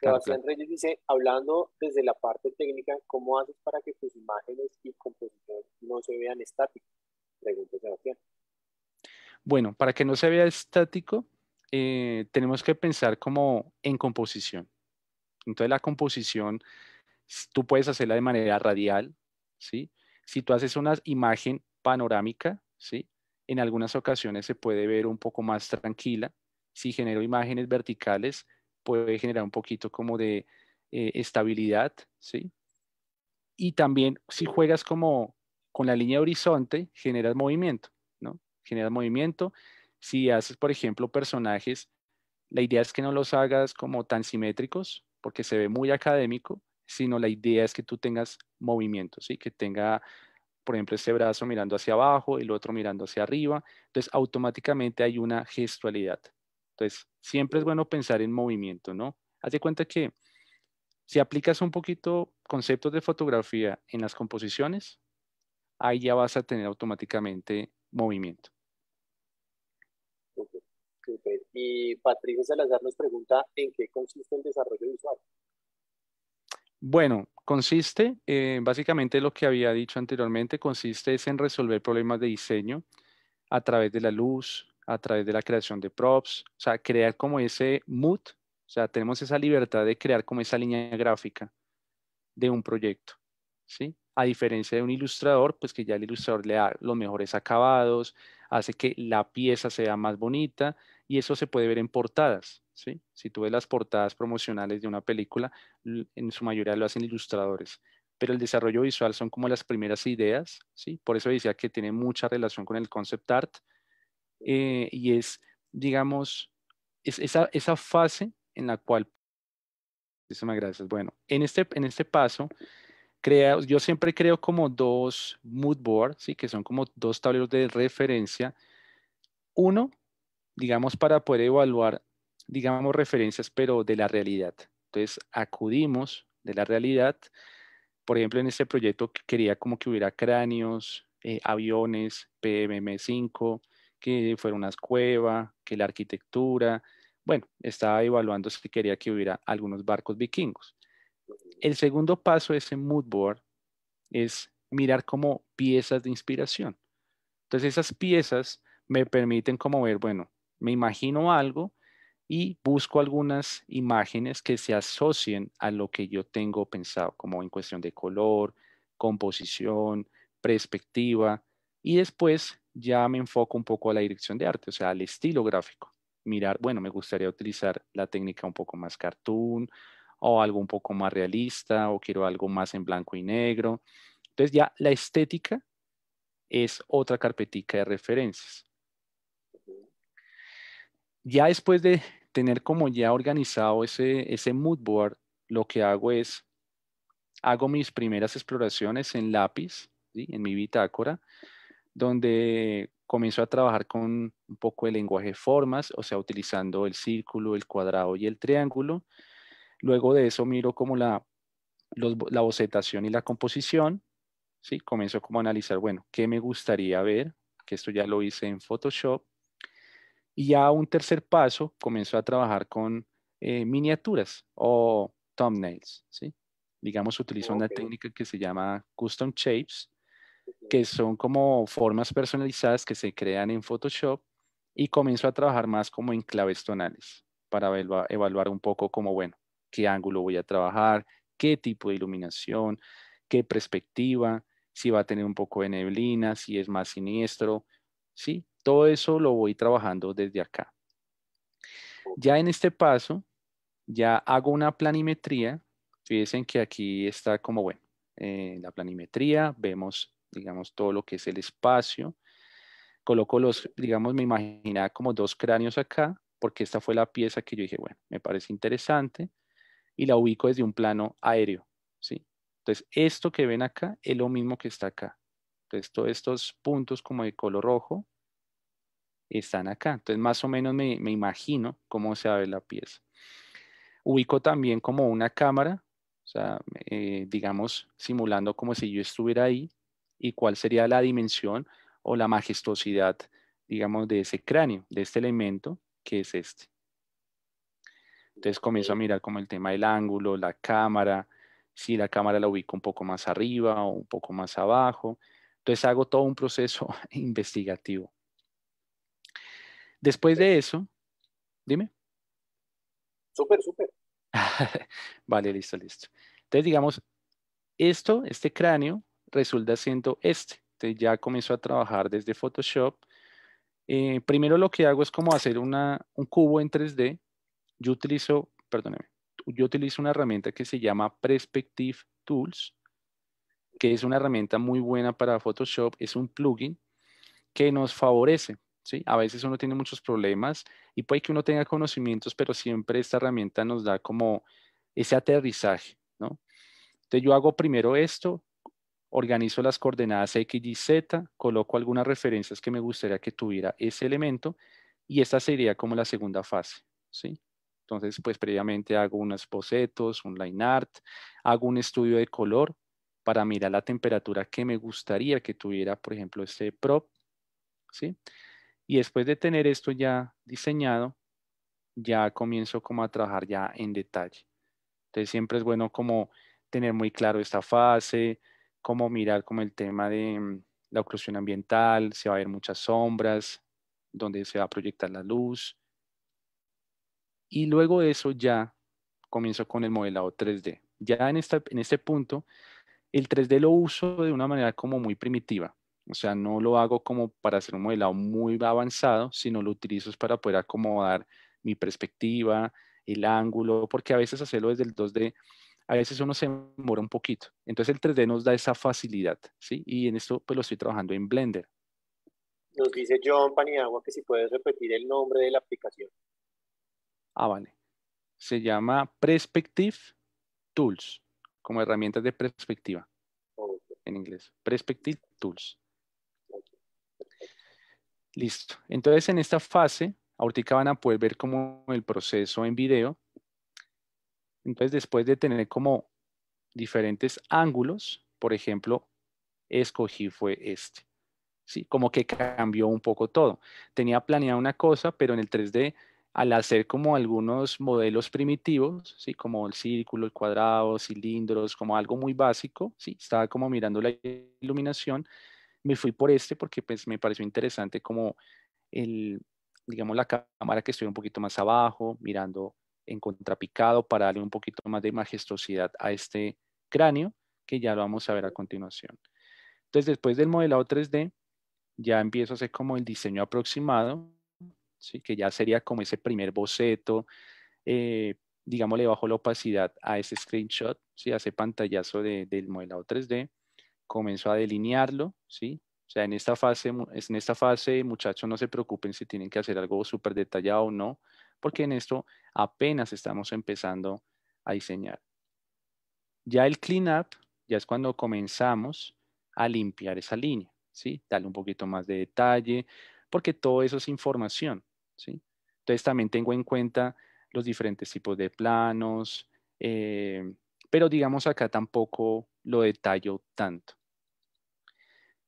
Reyes dice, hablando desde la parte técnica, ¿cómo haces para que tus imágenes y composición no se vean estáticas? Bueno, para que no se vea estático, eh, tenemos que pensar como en composición. Entonces la composición, tú puedes hacerla de manera radial, ¿sí? Si tú haces una imagen panorámica, ¿sí? En algunas ocasiones se puede ver un poco más tranquila. Si genero imágenes verticales, puede generar un poquito como de eh, estabilidad, ¿sí? Y también si juegas como con la línea horizonte generas movimiento, ¿no? Generas movimiento. Si haces, por ejemplo, personajes, la idea es que no los hagas como tan simétricos, porque se ve muy académico, sino la idea es que tú tengas movimiento, ¿sí? Que tenga, por ejemplo, ese brazo mirando hacia abajo, y el otro mirando hacia arriba. Entonces, automáticamente hay una gestualidad. Entonces, siempre es bueno pensar en movimiento, ¿no? Haz de cuenta que si aplicas un poquito conceptos de fotografía en las composiciones, ahí ya vas a tener automáticamente movimiento. Y Patricia Salazar nos pregunta en qué consiste el desarrollo visual. Bueno, consiste, eh, básicamente lo que había dicho anteriormente, consiste es en resolver problemas de diseño a través de la luz, a través de la creación de props, o sea, crear como ese mood, o sea, tenemos esa libertad de crear como esa línea gráfica de un proyecto, ¿sí? a diferencia de un ilustrador, pues que ya el ilustrador le da los mejores acabados, hace que la pieza sea más bonita y eso se puede ver en portadas. ¿sí? Si tú ves las portadas promocionales de una película, en su mayoría lo hacen ilustradores, pero el desarrollo visual son como las primeras ideas, ¿sí? por eso decía que tiene mucha relación con el concept art eh, y es, digamos, esa, esa fase en la cual... Muchísimas gracias. Bueno, en este, en este paso yo siempre creo como dos mood boards, ¿sí? que son como dos tableros de referencia. Uno, digamos, para poder evaluar, digamos, referencias, pero de la realidad. Entonces, acudimos de la realidad. Por ejemplo, en este proyecto quería como que hubiera cráneos, eh, aviones, PMM5, que fuera una cueva, que la arquitectura. Bueno, estaba evaluando si quería que hubiera algunos barcos vikingos. El segundo paso de ese mood board es mirar como piezas de inspiración. Entonces esas piezas me permiten como ver, bueno, me imagino algo y busco algunas imágenes que se asocien a lo que yo tengo pensado, como en cuestión de color, composición, perspectiva, y después ya me enfoco un poco a la dirección de arte, o sea, al estilo gráfico. Mirar, bueno, me gustaría utilizar la técnica un poco más cartoon o algo un poco más realista o quiero algo más en blanco y negro. Entonces ya la estética es otra carpetica de referencias. Ya después de tener como ya organizado ese, ese mood board, lo que hago es, hago mis primeras exploraciones en lápiz, ¿sí? en mi bitácora, donde comienzo a trabajar con un poco el lenguaje formas, o sea, utilizando el círculo, el cuadrado y el triángulo, Luego de eso miro como la, bocetación y la composición, ¿sí? Comienzo como a analizar, bueno, ¿qué me gustaría ver? Que esto ya lo hice en Photoshop. Y ya un tercer paso, comienzo a trabajar con eh, miniaturas o thumbnails, ¿sí? Digamos, utilizo una técnica que se llama Custom Shapes, que son como formas personalizadas que se crean en Photoshop y comienzo a trabajar más como en claves tonales para evaluar un poco como, bueno, qué ángulo voy a trabajar, qué tipo de iluminación, qué perspectiva, si va a tener un poco de neblina, si es más siniestro, ¿sí? Todo eso lo voy trabajando desde acá. Ya en este paso, ya hago una planimetría. Fíjense que aquí está como, bueno, eh, la planimetría, vemos, digamos, todo lo que es el espacio. Coloco los, digamos, me imaginaba como dos cráneos acá, porque esta fue la pieza que yo dije, bueno, me parece interesante y la ubico desde un plano aéreo. ¿sí? Entonces, esto que ven acá es lo mismo que está acá. Entonces, todos estos puntos como de color rojo están acá. Entonces, más o menos me, imagino cómo se va la pieza. Ubico también como una cámara, eh, digamos, simulando como si yo estuviera ahí y cuál sería la dimensión o la majestuosidad, digamos, de ese cráneo, de este elemento que es este. Entonces comienzo a mirar como el tema del ángulo, la cámara, si la cámara la ubico un poco más arriba o un poco más abajo. Entonces hago todo un proceso investigativo. Después de eso, dime. Súper, súper. vale, listo, listo. Entonces, digamos, esto, este cráneo, resulta siendo este. Entonces ya comienzo a trabajar desde Photoshop. Eh, primero lo que hago es como hacer un cubo en 3D yo utilizo, perdóneme, yo utilizo una herramienta que se llama Perspective Tools, que es una herramienta muy buena para Photoshop, es un plugin que nos favorece. ¿sí? A veces uno tiene muchos problemas y puede que uno tenga conocimientos, pero siempre esta herramienta nos da como ese aterrizaje. ¿no? Entonces yo hago primero esto, organizo las coordenadas X y Z, coloco algunas referencias que me gustaría que tuviera ese elemento y esta sería como la segunda fase. ¿sí? Entonces, pues previamente hago unos bocetos, un line art, hago un estudio de color para mirar la temperatura que me gustaría que tuviera, por ejemplo, este prop, ¿sí? Y después de tener esto ya diseñado, ya comienzo como a trabajar ya en detalle. Entonces, siempre es bueno como tener muy claro esta fase, como mirar como el tema de mm, la oclusión ambiental, si va a haber muchas sombras, dónde se va a proyectar la luz, y luego de eso ya comienzo con el modelado 3D. Ya en, este punto, el 3D lo uso de una manera como muy primitiva. O sea, no lo hago como para hacer un modelado muy avanzado, sino lo utilizo para poder acomodar mi perspectiva, el ángulo, porque a veces hacerlo desde el 2D, a veces uno se demora un poquito. Entonces el 3D nos da esa facilidad, ¿sí? Y en esto pues lo estoy trabajando en Blender. Nos dice John Paniagua que si puedes repetir el nombre de la aplicación. Ah, vale. Se llama Perspective Tools, como herramientas de perspectiva en inglés. Perspective Tools. Listo. Entonces, en esta fase, ahorita van a poder ver como el proceso en video. Entonces, después de tener como diferentes ángulos, por ejemplo, escogí fue este. ¿Sí? Como que cambió un poco todo. Tenía planeada una cosa, pero en el 3D al hacer como algunos modelos primitivos, ¿sí? como el círculo, el cuadrado, cilindros, como algo muy básico, ¿sí? estaba como mirando la iluminación, me fui por este porque pues, me pareció interesante como el, digamos, la cámara que estoy un poquito más abajo, mirando en contrapicado para darle un poquito más de majestuosidad a este cráneo, que ya lo vamos a ver a continuación. Entonces, después del modelado 3D, ya empiezo a hacer como el diseño aproximado, que ya sería como ese primer boceto, eh, digamos, le bajo la opacidad a ese screenshot, ¿sí? a ese pantallazo del modelado 3D, comenzó a delinearlo, ¿sí? O sea, en esta fase, en esta fase, muchachos, no se preocupen si tienen que hacer algo súper detallado o no, porque en esto apenas estamos empezando a diseñar. Ya el cleanup, ya es cuando comenzamos a limpiar esa línea, ¿sí? Darle un poquito más de detalle, porque todo eso es información, entonces también tengo en cuenta los diferentes tipos de planos, eh, pero digamos acá tampoco lo detallo tanto.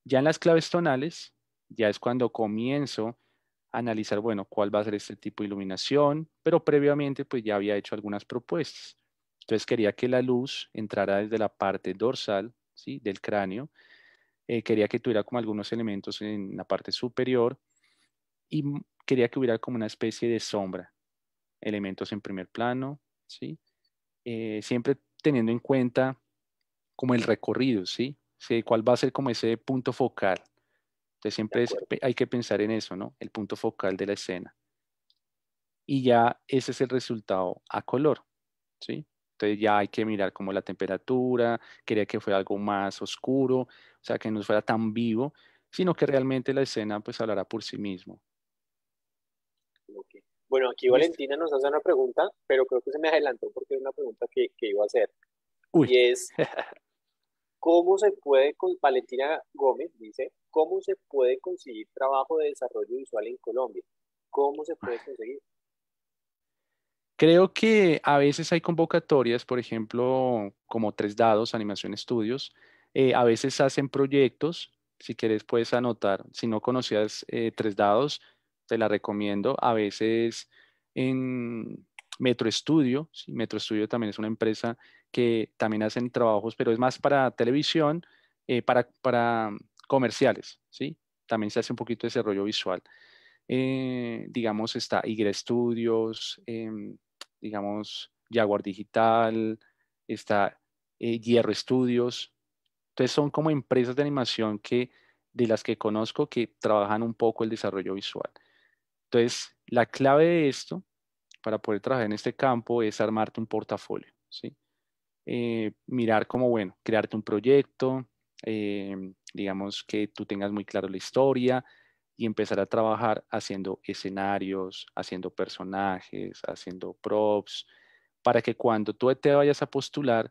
Ya en las claves tonales, ya es cuando comienzo a analizar, bueno, cuál va a ser este tipo de iluminación, pero previamente pues ya había hecho algunas propuestas. Entonces quería que la luz entrara desde la parte dorsal, Del cráneo. Eh, quería que tuviera como algunos elementos en la parte superior y quería que hubiera como una especie de sombra, elementos en primer plano, ¿sí? Eh, siempre teniendo en cuenta como el recorrido, ¿sí? ¿Cuál va a ser como ese punto focal? Entonces siempre hay que pensar en eso, ¿no? El punto focal de la escena. Y ya ese es el resultado a color, ¿sí? Entonces ya hay que mirar como la temperatura, quería que fuera algo más oscuro, o sea, que no fuera tan vivo, sino que realmente la escena pues hablará por sí mismo. Bueno, aquí Valentina nos hace una pregunta, pero creo que se me adelantó porque era una pregunta que, iba a hacer. Y es, ¿cómo se puede, con, Valentina Gómez dice, ¿cómo se puede conseguir trabajo de desarrollo visual en Colombia? ¿Cómo se puede conseguir? Creo que a veces hay convocatorias, por ejemplo, como Tres Dados, Animación Estudios, eh, a veces hacen proyectos, si quieres puedes anotar, si no conocías eh, Tres Dados, te la recomiendo. A veces en Metro Studio. Metro Studio también es una empresa que también hacen trabajos, pero es más para televisión, eh, para, para comerciales, ¿sí? También se hace un poquito de desarrollo visual. Eh, digamos, está Igre Studios, em, digamos, Jaguar Digital, está eh, Hierro Studios. Entonces son como empresas de animación que, de las que conozco que trabajan un poco el desarrollo visual. Entonces, la clave de esto para poder trabajar en este campo es armarte un portafolio, ¿sí? Eh, mirar como, bueno, crearte un proyecto, eh, digamos que tú tengas muy claro la historia y empezar a trabajar haciendo escenarios, haciendo personajes, haciendo props, para que cuando tú te vayas a postular,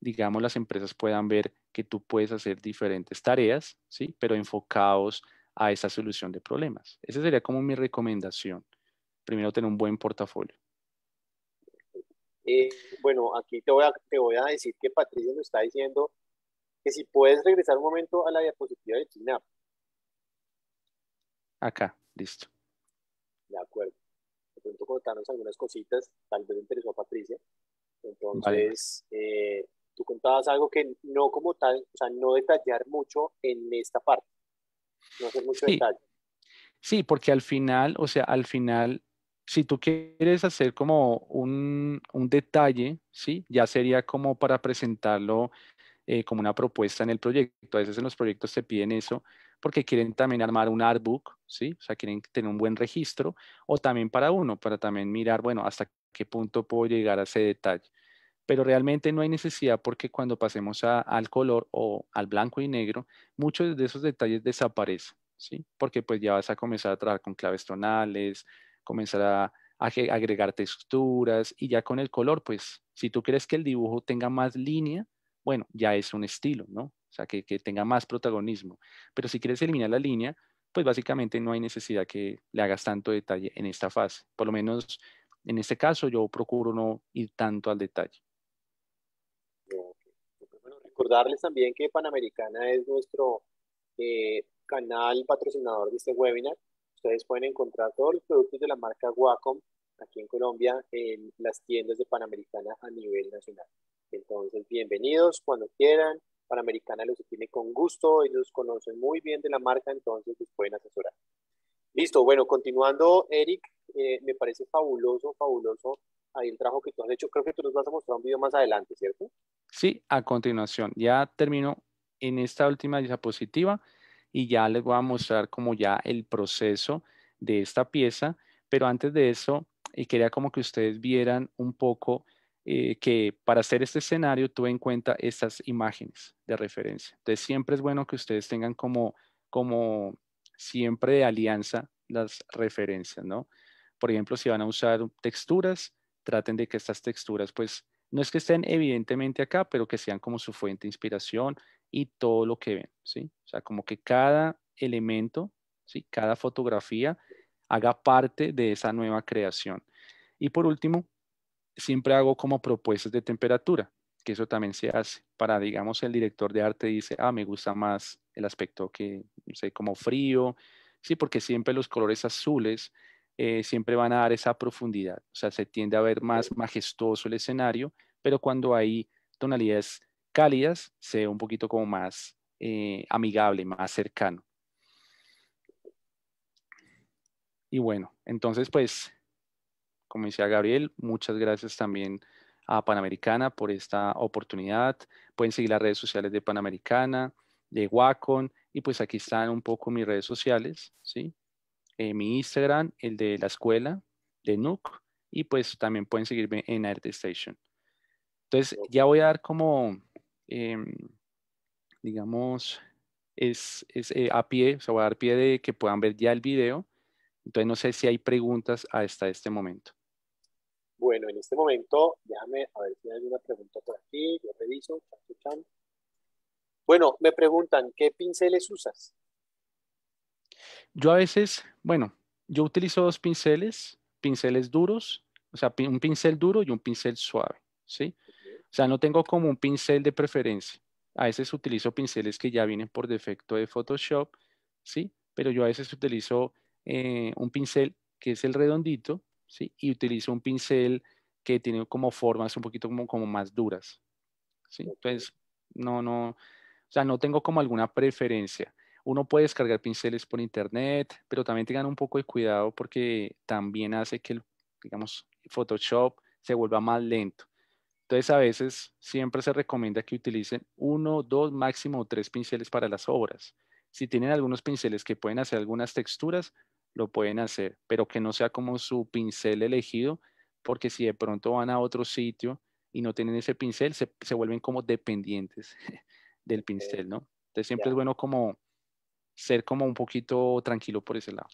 digamos, las empresas puedan ver que tú puedes hacer diferentes tareas, ¿sí? Pero enfocados a esa solución de problemas. Esa sería como mi recomendación. Primero, tener un buen portafolio. Eh, bueno, aquí te voy, a, te voy a decir que Patricia nos está diciendo que si puedes regresar un momento a la diapositiva de China. Acá, listo. De acuerdo. De pronto contanos algunas cositas, tal vez interesó a Patricia. Entonces, eh, tú contabas algo que no como tal, o sea, no detallar mucho en esta parte sí. Sí, porque al final, o sea, al final, si tú quieres hacer como un, un detalle, ¿sí? Ya sería como para presentarlo eh, como una propuesta en el proyecto. A veces en los proyectos te piden eso porque quieren también armar un artbook, ¿sí? O sea, quieren tener un buen registro o también para uno, para también mirar, bueno, hasta qué punto puedo llegar a ese detalle pero realmente no hay necesidad porque cuando pasemos al color o al blanco y negro, muchos de esos detalles desaparecen, ¿sí? Porque pues ya vas a comenzar a trabajar con claves tonales, comenzar a agregar texturas y ya con el color, pues si tú crees que el dibujo tenga más línea, bueno, ya es un estilo, ¿no? O sea, que, que tenga más protagonismo. Pero si quieres eliminar la línea, pues básicamente no hay necesidad que le hagas tanto detalle en esta fase. Por lo menos en este caso yo procuro no ir tanto al detalle recordarles también que Panamericana es nuestro eh, canal patrocinador de este webinar. Ustedes pueden encontrar todos los productos de la marca Wacom aquí en Colombia en las tiendas de Panamericana a nivel nacional. Entonces, bienvenidos cuando quieran. Panamericana los tiene con gusto, y ellos conocen muy bien de la marca, entonces los pueden asesorar. Listo, bueno, continuando, Eric, eh, me parece fabuloso, fabuloso ahí el trabajo que tú has hecho. Creo que tú nos vas a mostrar un video más adelante, ¿cierto? Sí, a continuación. Ya termino en esta última diapositiva y ya les voy a mostrar como ya el proceso de esta pieza. Pero antes de eso, eh, quería como que ustedes vieran un poco eh, que para hacer este escenario tuve en cuenta estas imágenes de referencia. Entonces siempre es bueno que ustedes tengan como, como siempre de alianza las referencias, ¿no? Por ejemplo, si van a usar texturas, traten de que estas texturas, pues, no es que estén evidentemente acá, pero que sean como su fuente de inspiración y todo lo que ven, ¿sí? O sea, como que cada elemento, ¿sí? Cada fotografía haga parte de esa nueva creación. Y por último, siempre hago como propuestas de temperatura, que eso también se hace para, digamos, el director de arte dice, ah, me gusta más el aspecto que, no sé, como frío, sí, porque siempre los colores azules eh, siempre van a dar esa profundidad. O sea, se tiende a ver más majestuoso el escenario, pero cuando hay tonalidades cálidas, se ve un poquito como más eh, amigable, más cercano. Y bueno, entonces pues, como decía Gabriel, muchas gracias también a Panamericana por esta oportunidad. Pueden seguir las redes sociales de Panamericana, de Wacom, y pues aquí están un poco mis redes sociales, ¿sí? Eh, mi Instagram, el de la escuela, de Nook, y pues también pueden seguirme en Station Entonces, ya voy a dar como, em, digamos, es, eh, a pie, o sea, voy a dar pie de que puedan ver ya el video. Entonces, no sé si hay preguntas hasta este momento. Bueno, en este momento, déjame a ver si hay alguna pregunta por aquí. Yo reviso. Bueno, me preguntan, ¿qué pinceles usas? Yo a veces, bueno, yo utilizo dos pinceles, pinceles duros, o sea, un pincel duro y un pincel suave, ¿sí? O sea, no tengo como un pincel de preferencia. A veces utilizo pinceles que ya vienen por defecto de Photoshop, ¿sí? Pero yo a veces utilizo eh, un pincel que es el redondito, ¿sí? Y utilizo un pincel que tiene como formas un poquito como, como más duras, ¿sí? Entonces, no, no, o sea, no tengo como alguna preferencia. Uno puede descargar pinceles por internet, pero también tengan un poco de cuidado porque también hace que, digamos, Photoshop se vuelva más lento. Entonces, a veces siempre se recomienda que utilicen uno, dos, máximo tres pinceles para las obras. Si tienen algunos pinceles que pueden hacer algunas texturas, lo pueden hacer, pero que no sea como su pincel elegido, porque si de pronto van a otro sitio y no tienen ese pincel, se, vuelven como dependientes del pincel, ¿no? Entonces siempre es bueno como ser como un poquito tranquilo por ese lado.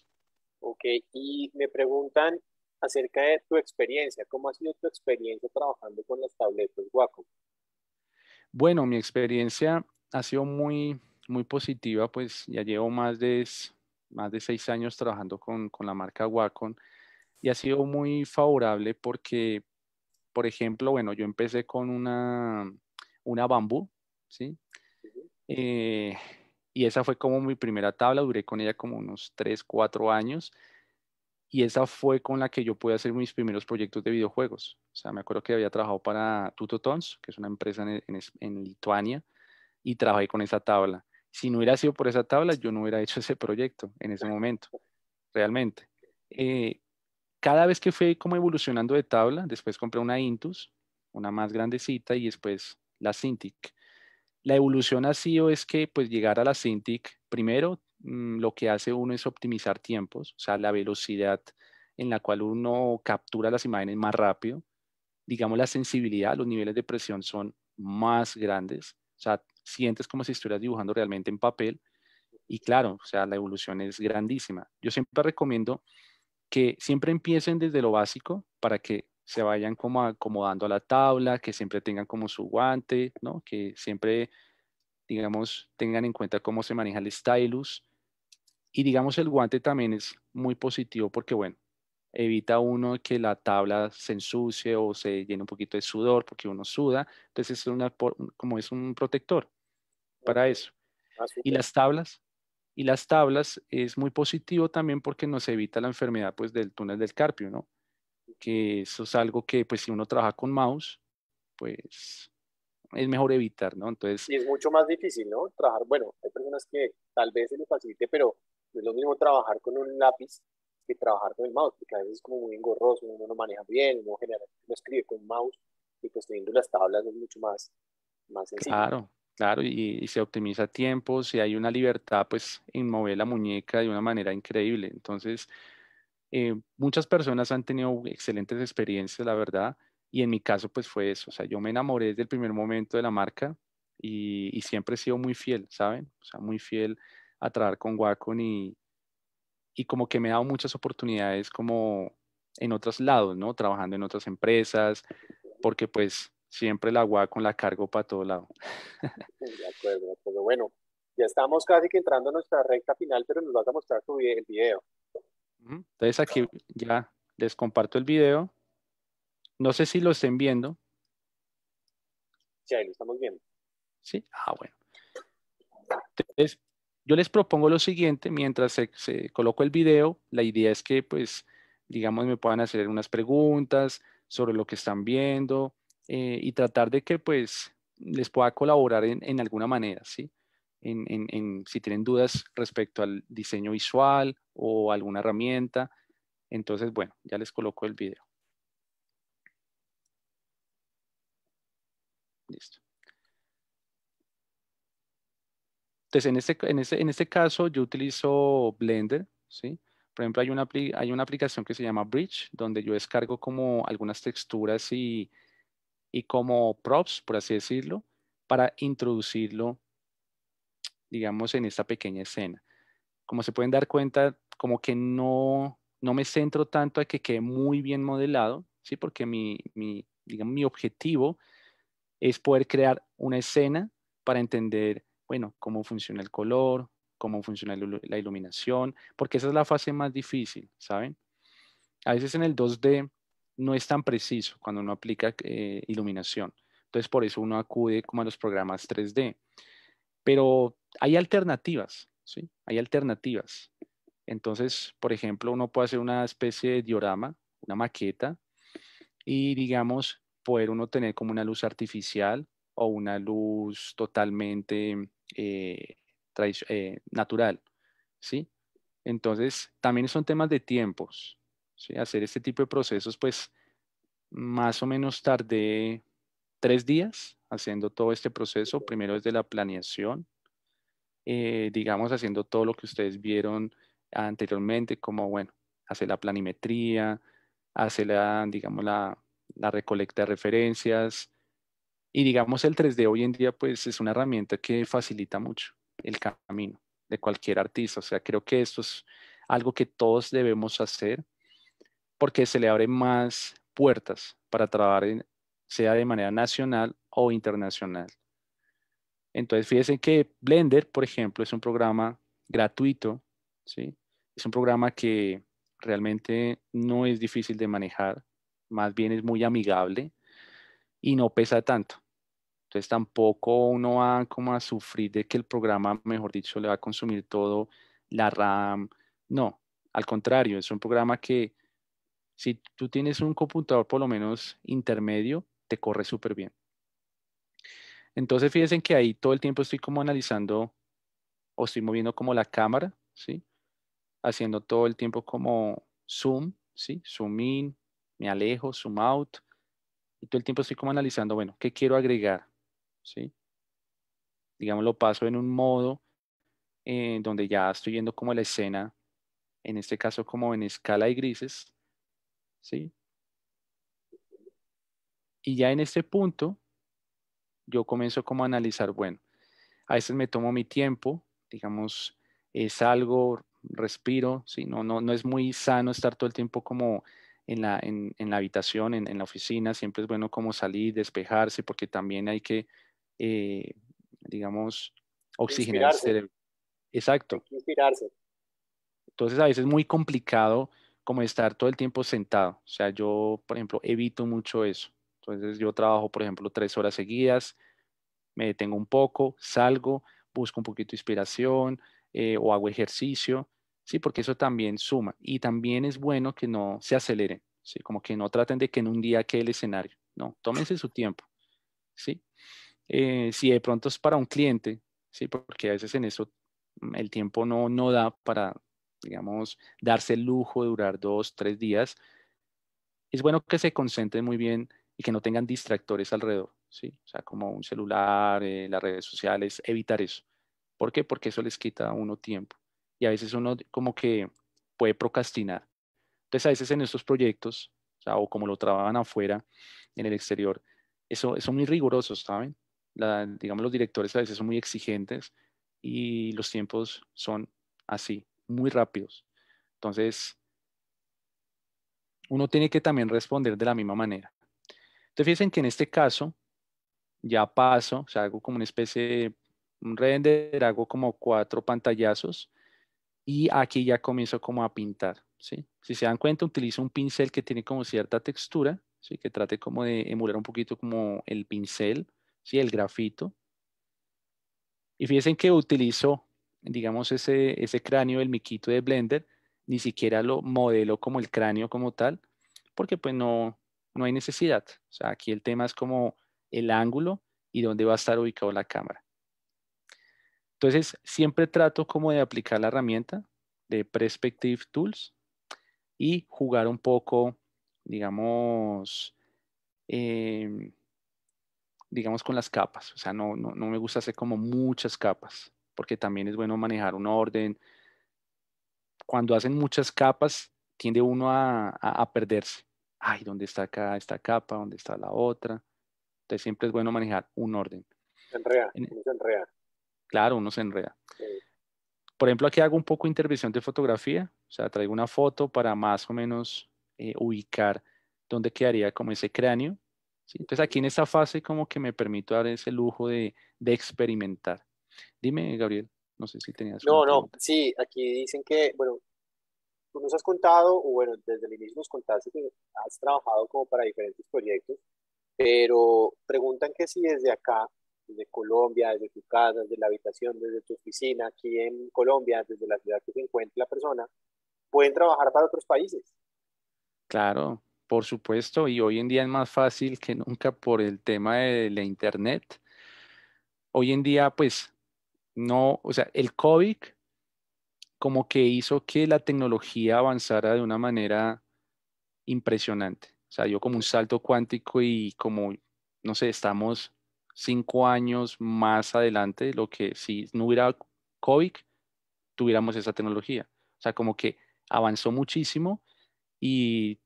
Ok, y me preguntan acerca de tu experiencia, ¿cómo ha sido tu experiencia trabajando con las tabletas Wacom? Bueno, mi experiencia ha sido muy, muy positiva, pues ya llevo más de, más de seis años trabajando con, con la marca Wacom y ha sido muy favorable porque, por ejemplo, bueno, yo empecé con una, una bambú, ¿sí? Y esa fue como mi primera tabla, duré con ella como unos 3, 4 años. Y esa fue con la que yo pude hacer mis primeros proyectos de videojuegos. O sea, me acuerdo que había trabajado para Tutotons, que es una empresa en, en, Lituania, y trabajé con esa tabla. Si no hubiera sido por esa tabla, yo no hubiera hecho ese proyecto en ese momento, realmente. Eh, cada vez que fue como evolucionando de tabla, después compré una Intus, una más grandecita, y después la Cintiq. La evolución ha sido es que pues llegar a la Cintiq, primero mm, lo que hace uno es optimizar tiempos, o sea, la velocidad en la cual uno captura las imágenes más rápido. Digamos, la sensibilidad, los niveles de presión son más grandes, o sea, sientes como si estuvieras dibujando realmente en papel. Y claro, o sea, la evolución es grandísima. Yo siempre recomiendo que siempre empiecen desde lo básico para que se vayan como acomodando a la tabla, que siempre tengan como su guante, ¿no? Que siempre, digamos, tengan en cuenta cómo se maneja el stylus. Y digamos, el guante también es muy positivo porque, bueno, evita uno que la tabla se ensucie o se llene un poquito de sudor porque uno suda. Entonces es una, como es un protector para eso. Ah, y las tablas, y las tablas es muy positivo también porque nos evita la enfermedad pues del túnel del carpio, ¿no? que eso es algo que pues si uno trabaja con mouse, pues es mejor evitar, ¿no? Entonces... Y es mucho más difícil, ¿no? Trabajar, bueno, hay personas que tal vez se les facilite, pero es lo mismo trabajar con un lápiz que trabajar con el mouse, porque a veces es como muy engorroso, uno no maneja bien, uno generalmente no escribe con mouse, y pues teniendo las tablas es mucho más, más sencillo. Claro, claro, y, y se optimiza tiempo, si hay una libertad, pues en mover la muñeca de una manera increíble. Entonces, eh, muchas personas han tenido excelentes experiencias, la verdad, y en mi caso pues fue eso, o sea, yo me enamoré desde el primer momento de la marca y, siempre he sido muy fiel, ¿saben? O sea, muy fiel a trabajar con Wacom y, y como que me ha dado muchas oportunidades como en otros lados, ¿no? Trabajando en otras empresas, porque pues siempre la Wacom la cargo para todo lado. De acuerdo, pero Bueno, ya estamos casi que entrando a nuestra recta final, pero nos vas a mostrar tu, el video. Entonces aquí ya les comparto el video. No sé si lo estén viendo. Sí, ahí lo estamos viendo. Sí, ah, bueno. Entonces, yo les propongo lo siguiente, mientras se, coloco el video, la idea es que, pues, digamos, me puedan hacer unas preguntas sobre lo que están viendo eh, y tratar de que, pues, les pueda colaborar en, alguna manera, ¿sí? sí en, si tienen dudas respecto al diseño visual o alguna herramienta. Entonces, bueno, ya les coloco el video. Listo. Entonces, en este, este, este caso yo utilizo Blender, ¿sí? Por ejemplo, hay una, hay una aplicación que se llama Bridge, donde yo descargo como algunas texturas y, y como props, por así decirlo, para introducirlo digamos, en esta pequeña escena. Como se pueden dar cuenta, como que no, no me centro tanto a que quede muy bien modelado, ¿sí? Porque mi, mi, mi objetivo es poder crear una escena para entender, bueno, cómo funciona el color, cómo funciona la iluminación, porque esa es la fase más difícil, ¿saben? A veces en el 2D no es tan preciso cuando uno aplica eh, iluminación. Entonces, por eso uno acude como a los programas 3D. Pero hay alternativas, ¿sí? Hay alternativas. Entonces, por ejemplo, uno puede hacer una especie de diorama, una maqueta, y digamos, poder uno tener como una luz artificial o una luz totalmente eh, eh, natural, ¿sí? Entonces, también son temas de tiempos, ¿sí? Hacer este tipo de procesos, pues, más o menos tardé tres días haciendo todo este proceso, primero desde la planeación, eh, digamos, haciendo todo lo que ustedes vieron anteriormente, como, bueno, hacer la planimetría, hacer la, digamos, la, recolecta de referencias. Y digamos, el 3D hoy en día, pues, es una herramienta que facilita mucho el camino de cualquier artista. O sea, creo que esto es algo que todos debemos hacer porque se le abren más puertas para trabajar, sea de manera nacional o internacional. Entonces, fíjense que Blender, por ejemplo, es un programa gratuito, ¿sí? Es un programa que realmente no es difícil de manejar, más bien es muy amigable y no pesa tanto. Entonces tampoco uno va como a sufrir de que el programa, mejor dicho, le va a consumir todo, la RAM. No, al contrario, es un programa que si tú tienes un computador por lo menos intermedio, te corre súper bien. Entonces fíjense que ahí todo el tiempo estoy como analizando o estoy moviendo como la cámara, ¿sí? Haciendo todo el tiempo como zoom, ¿sí? Zoom in, me alejo, zoom out. Y todo el tiempo estoy como analizando, bueno, ¿qué quiero agregar? ¿Sí? Digamos, lo paso en un modo en eh, donde ya estoy viendo como la escena, en este caso como en escala de grises, ¿sí? Y ya en este punto, yo comienzo como a analizar, bueno, a veces me tomo mi tiempo, digamos, es algo, respiro, ¿sí? no, no, no es muy sano estar todo el tiempo como en la, en, en la habitación, en, la oficina, siempre es bueno como salir, despejarse, porque también hay que, eh, digamos, oxigenar el Exacto. Entonces a veces es muy complicado como estar todo el tiempo sentado. O sea, yo, por ejemplo, evito mucho eso. Entonces yo trabajo, por ejemplo, tres horas seguidas, me detengo un poco, salgo, busco un poquito de inspiración eh, o hago ejercicio, ¿sí? Porque eso también suma. Y también es bueno que no se aceleren, ¿sí? Como que no traten de que en un día quede el escenario, no, tómense su tiempo, ¿sí? Eh, si de pronto es para un cliente, ¿sí? Porque a veces en eso mm, el tiempo no, no da para, digamos, darse el lujo de durar dos, tres días, es bueno que se concentren muy bien y que no tengan distractores alrededor, ¿sí? sea, como un celular, eh, las redes sociales, evitar eso. ¿Por qué? Porque eso les quita a uno tiempo. Y a veces uno como que puede procrastinar. Entonces, a veces en estos proyectos, o, como lo trabajan afuera, en el exterior, eso, son muy rigurosos, ¿saben? digamos, los directores a veces son muy exigentes y los tiempos son así, muy rápidos. Entonces, uno tiene que también responder de la misma manera. Entonces, fíjense que en este caso ya paso, o sea, hago como una especie de un render, hago como cuatro pantallazos y aquí ya comienzo como a pintar, ¿sí? Si se dan cuenta, utilizo un pincel que tiene como cierta textura, ¿sí? Que trate como de emular un poquito como el pincel, ¿sí? El grafito. Y fíjense que utilizo, digamos, ese, ese cráneo del miquito de Blender, ni siquiera lo modelo como el cráneo como tal, porque pues no, no hay necesidad. O sea, aquí el tema es como el ángulo y dónde va a estar ubicado la cámara. Entonces, siempre trato como de aplicar la herramienta de Perspective Tools y jugar un poco, digamos, em, digamos con las capas. O sea, no, me gusta hacer como muchas capas, porque también es bueno manejar un orden. Cuando hacen muchas capas, tiende uno a perderse ay, ¿dónde está acá esta capa? ¿Dónde está la otra? Entonces siempre es bueno manejar un orden. Se enreda, se Claro, uno se enrea Por ejemplo, aquí hago un poco de intervención de fotografía, o sea, traigo una foto para más o menos eh, ubicar dónde quedaría como ese cráneo. Entonces aquí en esta fase como que me permito dar ese lujo de, experimentar. Dime, Gabriel, no sé si tenías... No, no, sí, aquí dicen que, bueno, Tú nos has contado, o bueno, desde el inicio nos contaste que has trabajado como para diferentes proyectos, pero preguntan que si desde acá, desde Colombia, desde tu casa, desde la habitación, desde tu oficina, aquí en Colombia, desde la ciudad que se encuentre la persona, pueden trabajar para otros países. Claro, por supuesto, y hoy en día es más fácil que nunca por el tema de la Internet. Hoy en día, pues, no, o sea, el COVID como que hizo que la tecnología avanzara de una manera impresionante. O sea, dio como un salto cuántico y como, no sé, estamos cinco años más adelante de lo que si no hubiera COVID, tuviéramos esa tecnología. O sea, como que avanzó muchísimo y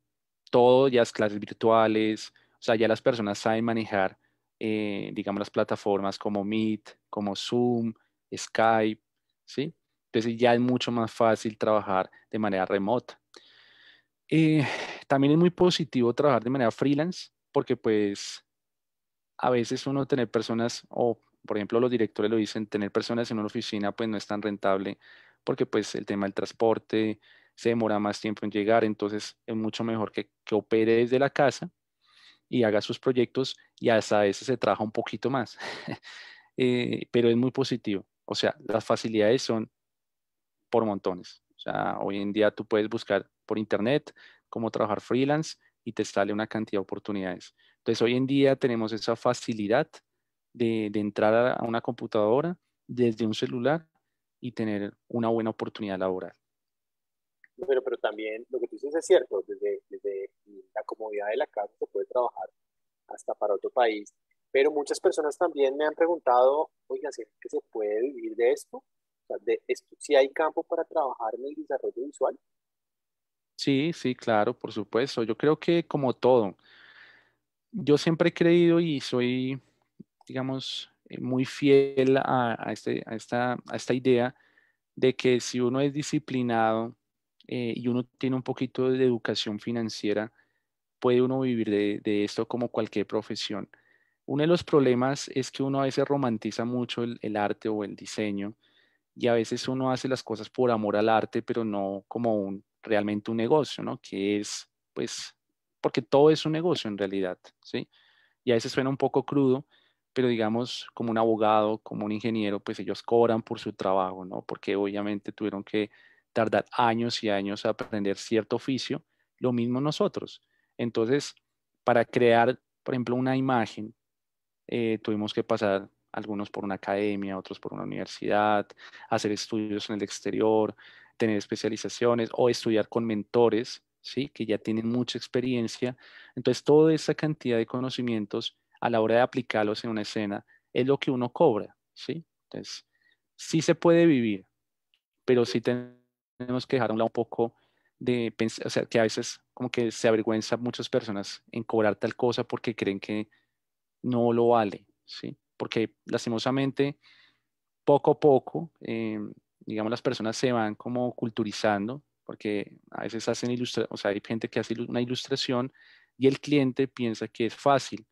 todo, ya las clases virtuales, o sea, ya las personas saben manejar, eh, digamos, las plataformas como Meet, como Zoom, Skype, ¿sí? Entonces ya es mucho más fácil trabajar de manera remota. Eh, también es muy positivo trabajar de manera freelance porque pues a veces uno tener personas o por ejemplo los directores lo dicen, tener personas en una oficina pues no es tan rentable porque pues el tema del transporte se demora más tiempo en llegar, entonces es mucho mejor que, opere desde la casa y haga sus proyectos y hasta a veces se trabaja un poquito más, eh, pero es muy positivo. O sea, las facilidades son por montones. O sea, hoy en día tú puedes buscar por internet cómo trabajar freelance y te sale una cantidad de oportunidades. Entonces, hoy en día tenemos esa facilidad de, entrar a una computadora desde un celular y tener una buena oportunidad laboral. Pero, pero también lo que tú dices es cierto, desde, la comodidad de la casa se puede trabajar hasta para otro país. Pero muchas personas también me han preguntado, oiga, ¿qué se puede vivir de esto? de si hay campo para trabajar en el desarrollo visual. Sí, sí, claro, por supuesto. Yo creo que como todo, yo siempre he creído y soy, digamos, eh, muy fiel este, a, esta, idea de que si uno es disciplinado eh, y uno tiene un poquito de educación financiera, puede uno vivir de, esto como cualquier profesión. Uno de los problemas es que uno a veces romantiza mucho el arte o el diseño y a veces uno hace las cosas por amor al arte, pero no como un, realmente un negocio, ¿no? Que es, pues, porque todo es un negocio en realidad, ¿sí? Y a veces suena un poco crudo, pero digamos, como un abogado, como un ingeniero, pues ellos cobran por su trabajo, ¿no? Porque obviamente tuvieron que tardar años y años a aprender cierto oficio, lo mismo nosotros. Entonces, para crear, por ejemplo, una imagen, eh, tuvimos que pasar algunos por una academia, otros por una universidad, hacer estudios en el exterior, tener especializaciones o estudiar con mentores, ¿sí? que ya tienen mucha experiencia. Entonces, toda esa cantidad de conocimientos a la hora de aplicarlos en una escena es lo que uno cobra. ¿sí? Entonces, sí se puede vivir, pero sí tenemos que dejar un poco de pensar, o sea, que a veces como que se avergüenza muchas personas en cobrar tal cosa porque creen que no lo vale, ¿sí? porque lastimosamente poco a poco, eh, digamos, las personas se van como culturizando, porque a veces hacen ilustración, o sea, hay gente que hace una ilustración y el cliente piensa que es fácil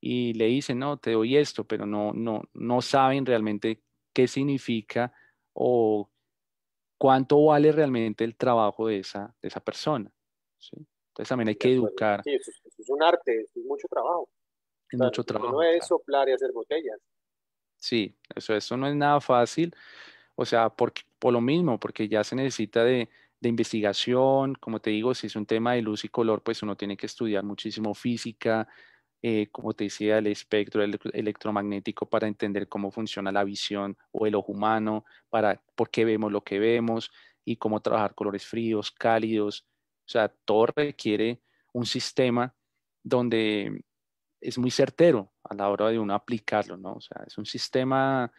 y le dicen, no, te doy esto, pero no, no, no saben realmente qué significa o cuánto vale realmente el trabajo de esa, de esa persona. Entonces también hay que educar. Sí, es, un arte, es mucho trabajo trabajo. No es soplar y hacer botellas. Sí, eso, eso no es nada fácil. O sea, por, por lo mismo, porque ya se necesita de, investigación, como te digo, si es un tema de luz y color, pues uno tiene que estudiar muchísimo física, eh, como te decía, el espectro electromagnético para entender cómo funciona la visión o el ojo humano, para por qué vemos lo que vemos y cómo trabajar colores fríos, cálidos. O sea, todo requiere un sistema donde es muy certero a la hora de uno aplicarlo, ¿no? O sea, es un sistema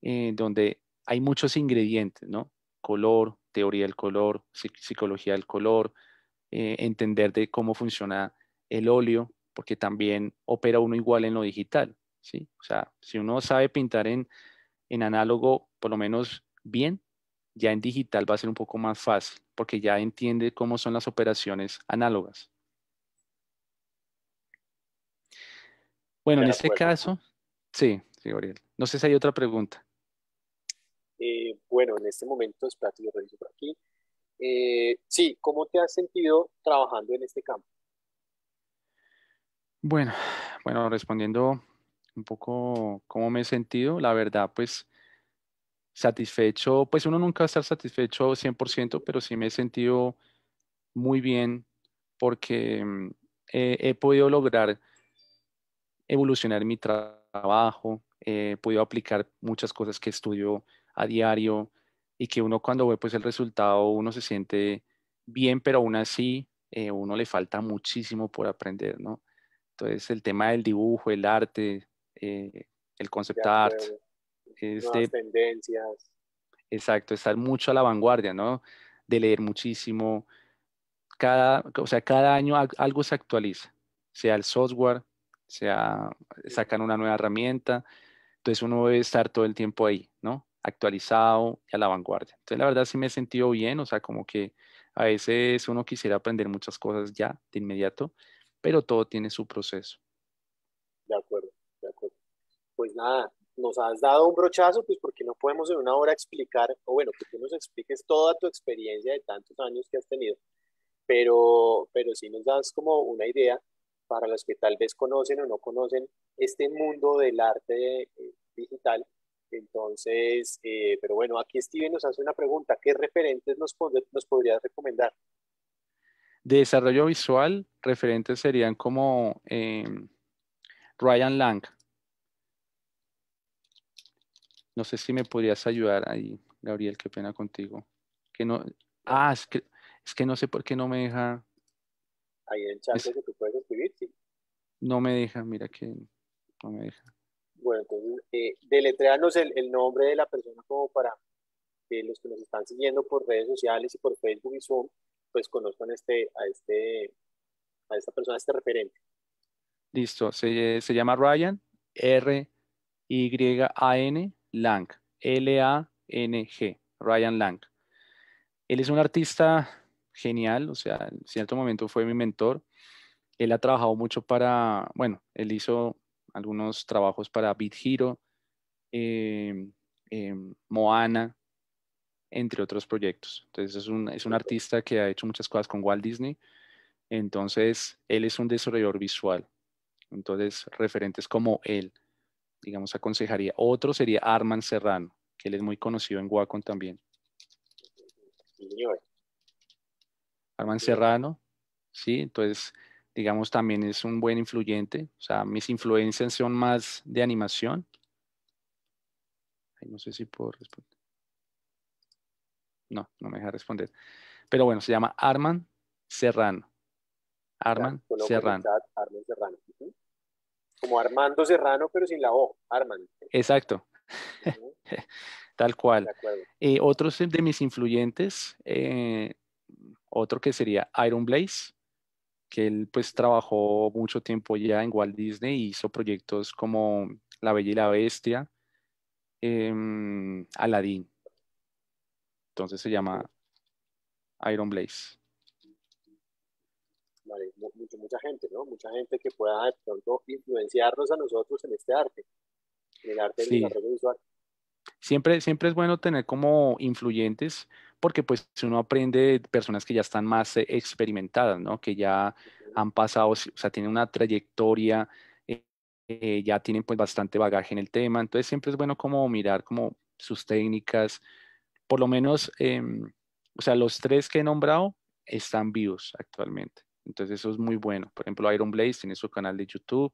eh, donde hay muchos ingredientes, ¿no? Color, teoría del color, psicología del color, eh, entender de cómo funciona el óleo, porque también opera uno igual en lo digital, ¿sí? O sea, si uno sabe pintar en análogo, por lo menos bien, ya en digital va a ser un poco más fácil, porque ya entiende cómo son las operaciones análogas. Bueno, en este caso, sí, sí, Gabriel. No sé si hay otra pregunta. Eh, bueno, en este momento, es lo reviso por aquí. Eh, sí, ¿cómo te has sentido trabajando en este campo? Bueno, bueno, respondiendo un poco cómo me he sentido, la verdad, pues satisfecho, pues uno nunca va a estar satisfecho 100%, pero sí me he sentido muy bien porque mm, he podido lograr evolucionar mi trabajo, he podido aplicar muchas cosas que estudio a diario y que uno cuando ve pues el resultado uno se siente bien, pero aún así eh, uno le falta muchísimo por aprender, ¿no? Entonces el tema del dibujo, el arte, eh, el concept art, este, tendencias. Exacto, estar mucho a la vanguardia, ¿no? De leer muchísimo. Cada, o sea, cada año algo se actualiza, sea el software, sea, sacan una nueva herramienta, entonces uno debe estar todo el tiempo ahí, ¿no? Actualizado y a la vanguardia. Entonces la verdad sí me he sentido bien, o sea, como que a veces uno quisiera aprender muchas cosas ya de inmediato, pero todo tiene su proceso. De acuerdo, de acuerdo. Pues nada, nos has dado un brochazo, pues porque no podemos en una hora explicar, o bueno, que tú nos expliques toda tu experiencia de tantos años que has tenido, pero, pero sí nos das como una idea para los que tal vez conocen o no conocen este mundo del arte eh, digital. Entonces, eh, pero bueno, aquí Steven nos hace una pregunta, ¿qué referentes nos, podrías recomendar? De desarrollo visual, referentes serían como eh, Ryan Lang. No sé si me podrías ayudar ahí, Gabriel, qué pena contigo. Que no, ah, es que, es que no sé por qué no me deja. Ahí en el chat es, que tú puedes no me deja, mira que no me deja. Bueno, entonces, eh, deletreanos el, nombre de la persona como para los que nos están siguiendo por redes sociales y por Facebook y Zoom, pues conozcan este, a, este, a esta persona, a este referente. Listo, se, se llama Ryan, R-Y-A-N, Lang, L-A-N-G, Ryan Lang. Él es un artista genial, o sea, en cierto momento fue mi mentor él ha trabajado mucho para, bueno, él hizo algunos trabajos para Beat Hero, eh, eh, Moana, entre otros proyectos. Entonces es un, es un artista que ha hecho muchas cosas con Walt Disney. Entonces él es un desarrollador visual. Entonces referentes como él, digamos, aconsejaría. Otro sería Arman Serrano, que él es muy conocido en Wacom también. Arman Serrano, sí, entonces digamos, también es un buen influyente. O sea, mis influencias son más de animación. no sé si puedo responder. No, no me deja responder. Pero bueno, se llama Arman Serrano. Arman Serrano. Como Armando Serrano, pero sin la O, Arman. Exacto. Tal cual. Eh, otros de mis influyentes, eh, otro que sería Iron Blaze, que él pues trabajó mucho tiempo ya en Walt Disney y hizo proyectos como La Bella y la Bestia, eh, Aladdin. Entonces se llama Iron Blaze. Vale, mucha, gente, ¿no? Mucha gente que pueda de pronto influenciarnos a nosotros en este arte, en el arte del visual. Siempre, siempre es bueno tener como influyentes, porque pues uno aprende de personas que ya están más eh, experimentadas, ¿no? Que ya han pasado, o sea, tienen una trayectoria, eh, eh, ya tienen pues bastante bagaje en el tema, entonces siempre es bueno como mirar como sus técnicas, por lo menos, em, o sea, los tres que he nombrado están vivos actualmente, entonces eso es muy bueno. Por ejemplo, Iron Blaze tiene su canal de YouTube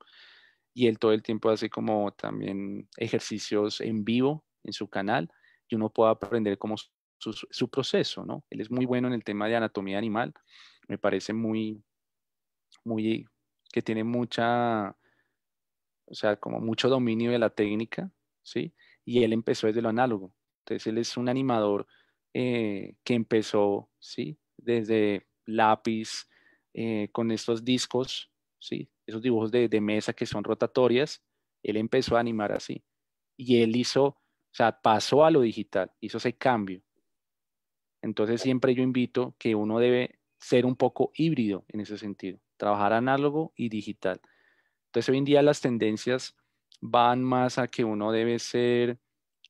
y él todo el tiempo hace como también ejercicios en vivo en su canal y uno puede aprender como su, proceso, ¿no? Él es muy bueno en el tema de anatomía animal, me parece muy, muy, que tiene mucha, o sea, como mucho dominio de la técnica, ¿sí? Y él empezó desde lo análogo. Entonces, él es un animador eh, que empezó, ¿sí? Desde lápiz, eh, con estos discos, ¿sí? Esos dibujos de, de mesa que son rotatorias, él empezó a animar así. Y él hizo, o sea, pasó a lo digital, hizo ese cambio. Entonces siempre yo invito que uno debe ser un poco híbrido en ese sentido, trabajar análogo y digital. Entonces hoy en día las tendencias van más a que uno debe ser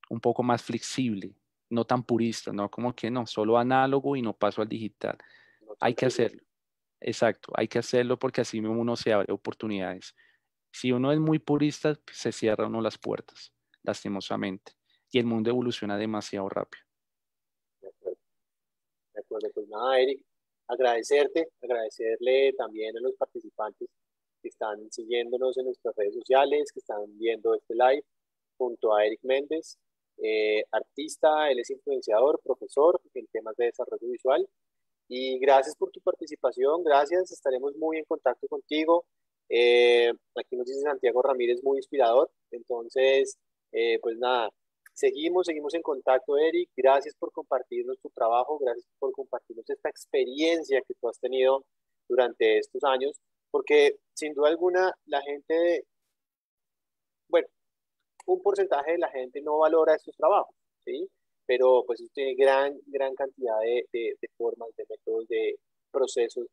un poco más flexible, no tan purista, no como que no, solo análogo y no paso al digital. hay que hacerlo, exacto, hay que hacerlo porque así uno se abre oportunidades. Si uno es muy purista, se cierra uno las puertas, lastimosamente, y el mundo evoluciona demasiado rápido. Pues, pues nada, Eric, agradecerte, agradecerle también a los participantes que están siguiéndonos en nuestras redes sociales, que están viendo este live junto a Eric Méndez, eh, artista, él es influenciador, profesor en temas de desarrollo visual. Y gracias por tu participación, gracias, estaremos muy en contacto contigo. Eh, aquí nos dice Santiago Ramírez, muy inspirador. Entonces, eh, pues nada, Seguimos, seguimos en contacto, Eric. Gracias por compartirnos tu trabajo, gracias por compartirnos esta experiencia que tú has tenido durante estos años, porque sin duda alguna la gente, bueno, un porcentaje de la gente no valora estos trabajos, ¿sí? Pero pues tiene gran, gran cantidad de, de, formas, de métodos, de procesos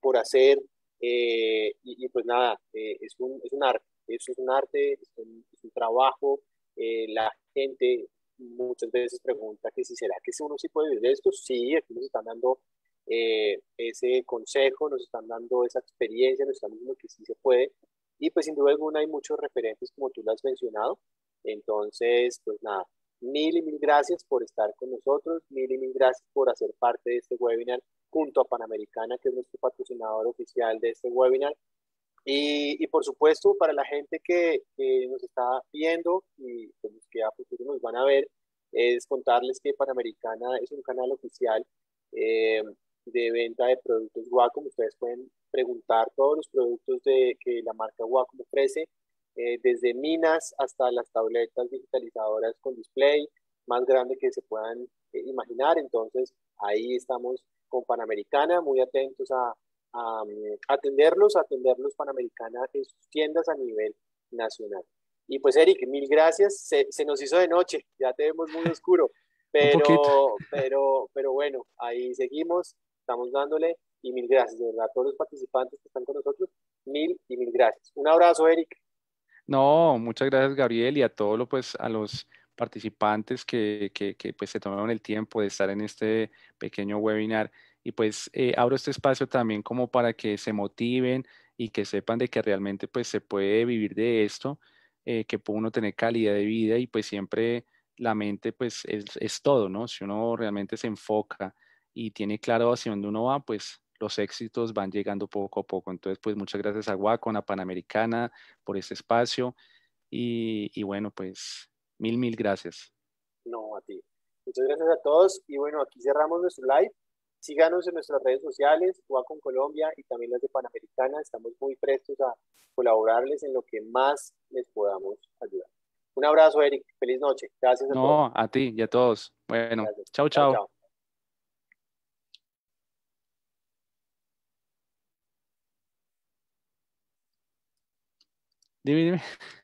por hacer. Eh, y, pues nada, eh, es, un, es un arte, eso es un arte, es un, trabajo, eh, la gente muchas veces pregunta que si será que uno sí puede vivir de esto. Sí, aquí nos están dando eh, ese consejo, nos están dando esa experiencia, nos están diciendo que sí se puede. Y pues sin duda alguna hay muchos referentes como tú lo has mencionado. Entonces, pues nada, mil y mil gracias por estar con nosotros, mil y mil gracias por hacer parte de este webinar junto a Panamericana, que es nuestro patrocinador oficial de este webinar. Y, por supuesto, para la gente que, nos está viendo y que a futuro nos van a ver, es contarles que Panamericana es un canal oficial eh, de venta de productos Wacom. Ustedes pueden preguntar todos los productos de, que la marca Wacom ofrece, eh, desde minas hasta las tabletas digitalizadoras con display más grande que se puedan eh, imaginar. Entonces, ahí estamos con Panamericana, muy atentos a, a atenderlos, atenderlos Panamericana en sus tiendas a nivel nacional. Y pues Eric, mil gracias, se, nos hizo de noche, ya te vemos muy oscuro, pero, pero, pero bueno, ahí seguimos, estamos dándole y mil gracias, a todos los participantes que están con nosotros, mil y mil gracias. Un abrazo, Eric. No, muchas gracias, Gabriel, y a todos pues, a los participantes que, que, que, pues, se tomaron el tiempo de estar en este pequeño webinar y pues eh, abro este espacio también como para que se motiven y que sepan de que realmente pues se puede vivir de esto, eh, que puede uno tener calidad de vida y pues siempre la mente pues es, es, todo, ¿no? Si uno realmente se enfoca y tiene claro hacia dónde uno va, pues los éxitos van llegando poco a poco. Entonces pues muchas gracias a Wacon, a Panamericana por este espacio y, y bueno pues mil, mil gracias. No, a ti. Muchas gracias a todos y bueno, aquí cerramos nuestro live. Síganos en nuestras redes sociales, UA con Colombia y también las de Panamericana. Estamos muy prestos a colaborarles en lo que más les podamos ayudar. Un abrazo, Eric. Feliz noche. Gracias a todos. a ti y a todos. Bueno, chau, chau. Dime, dime.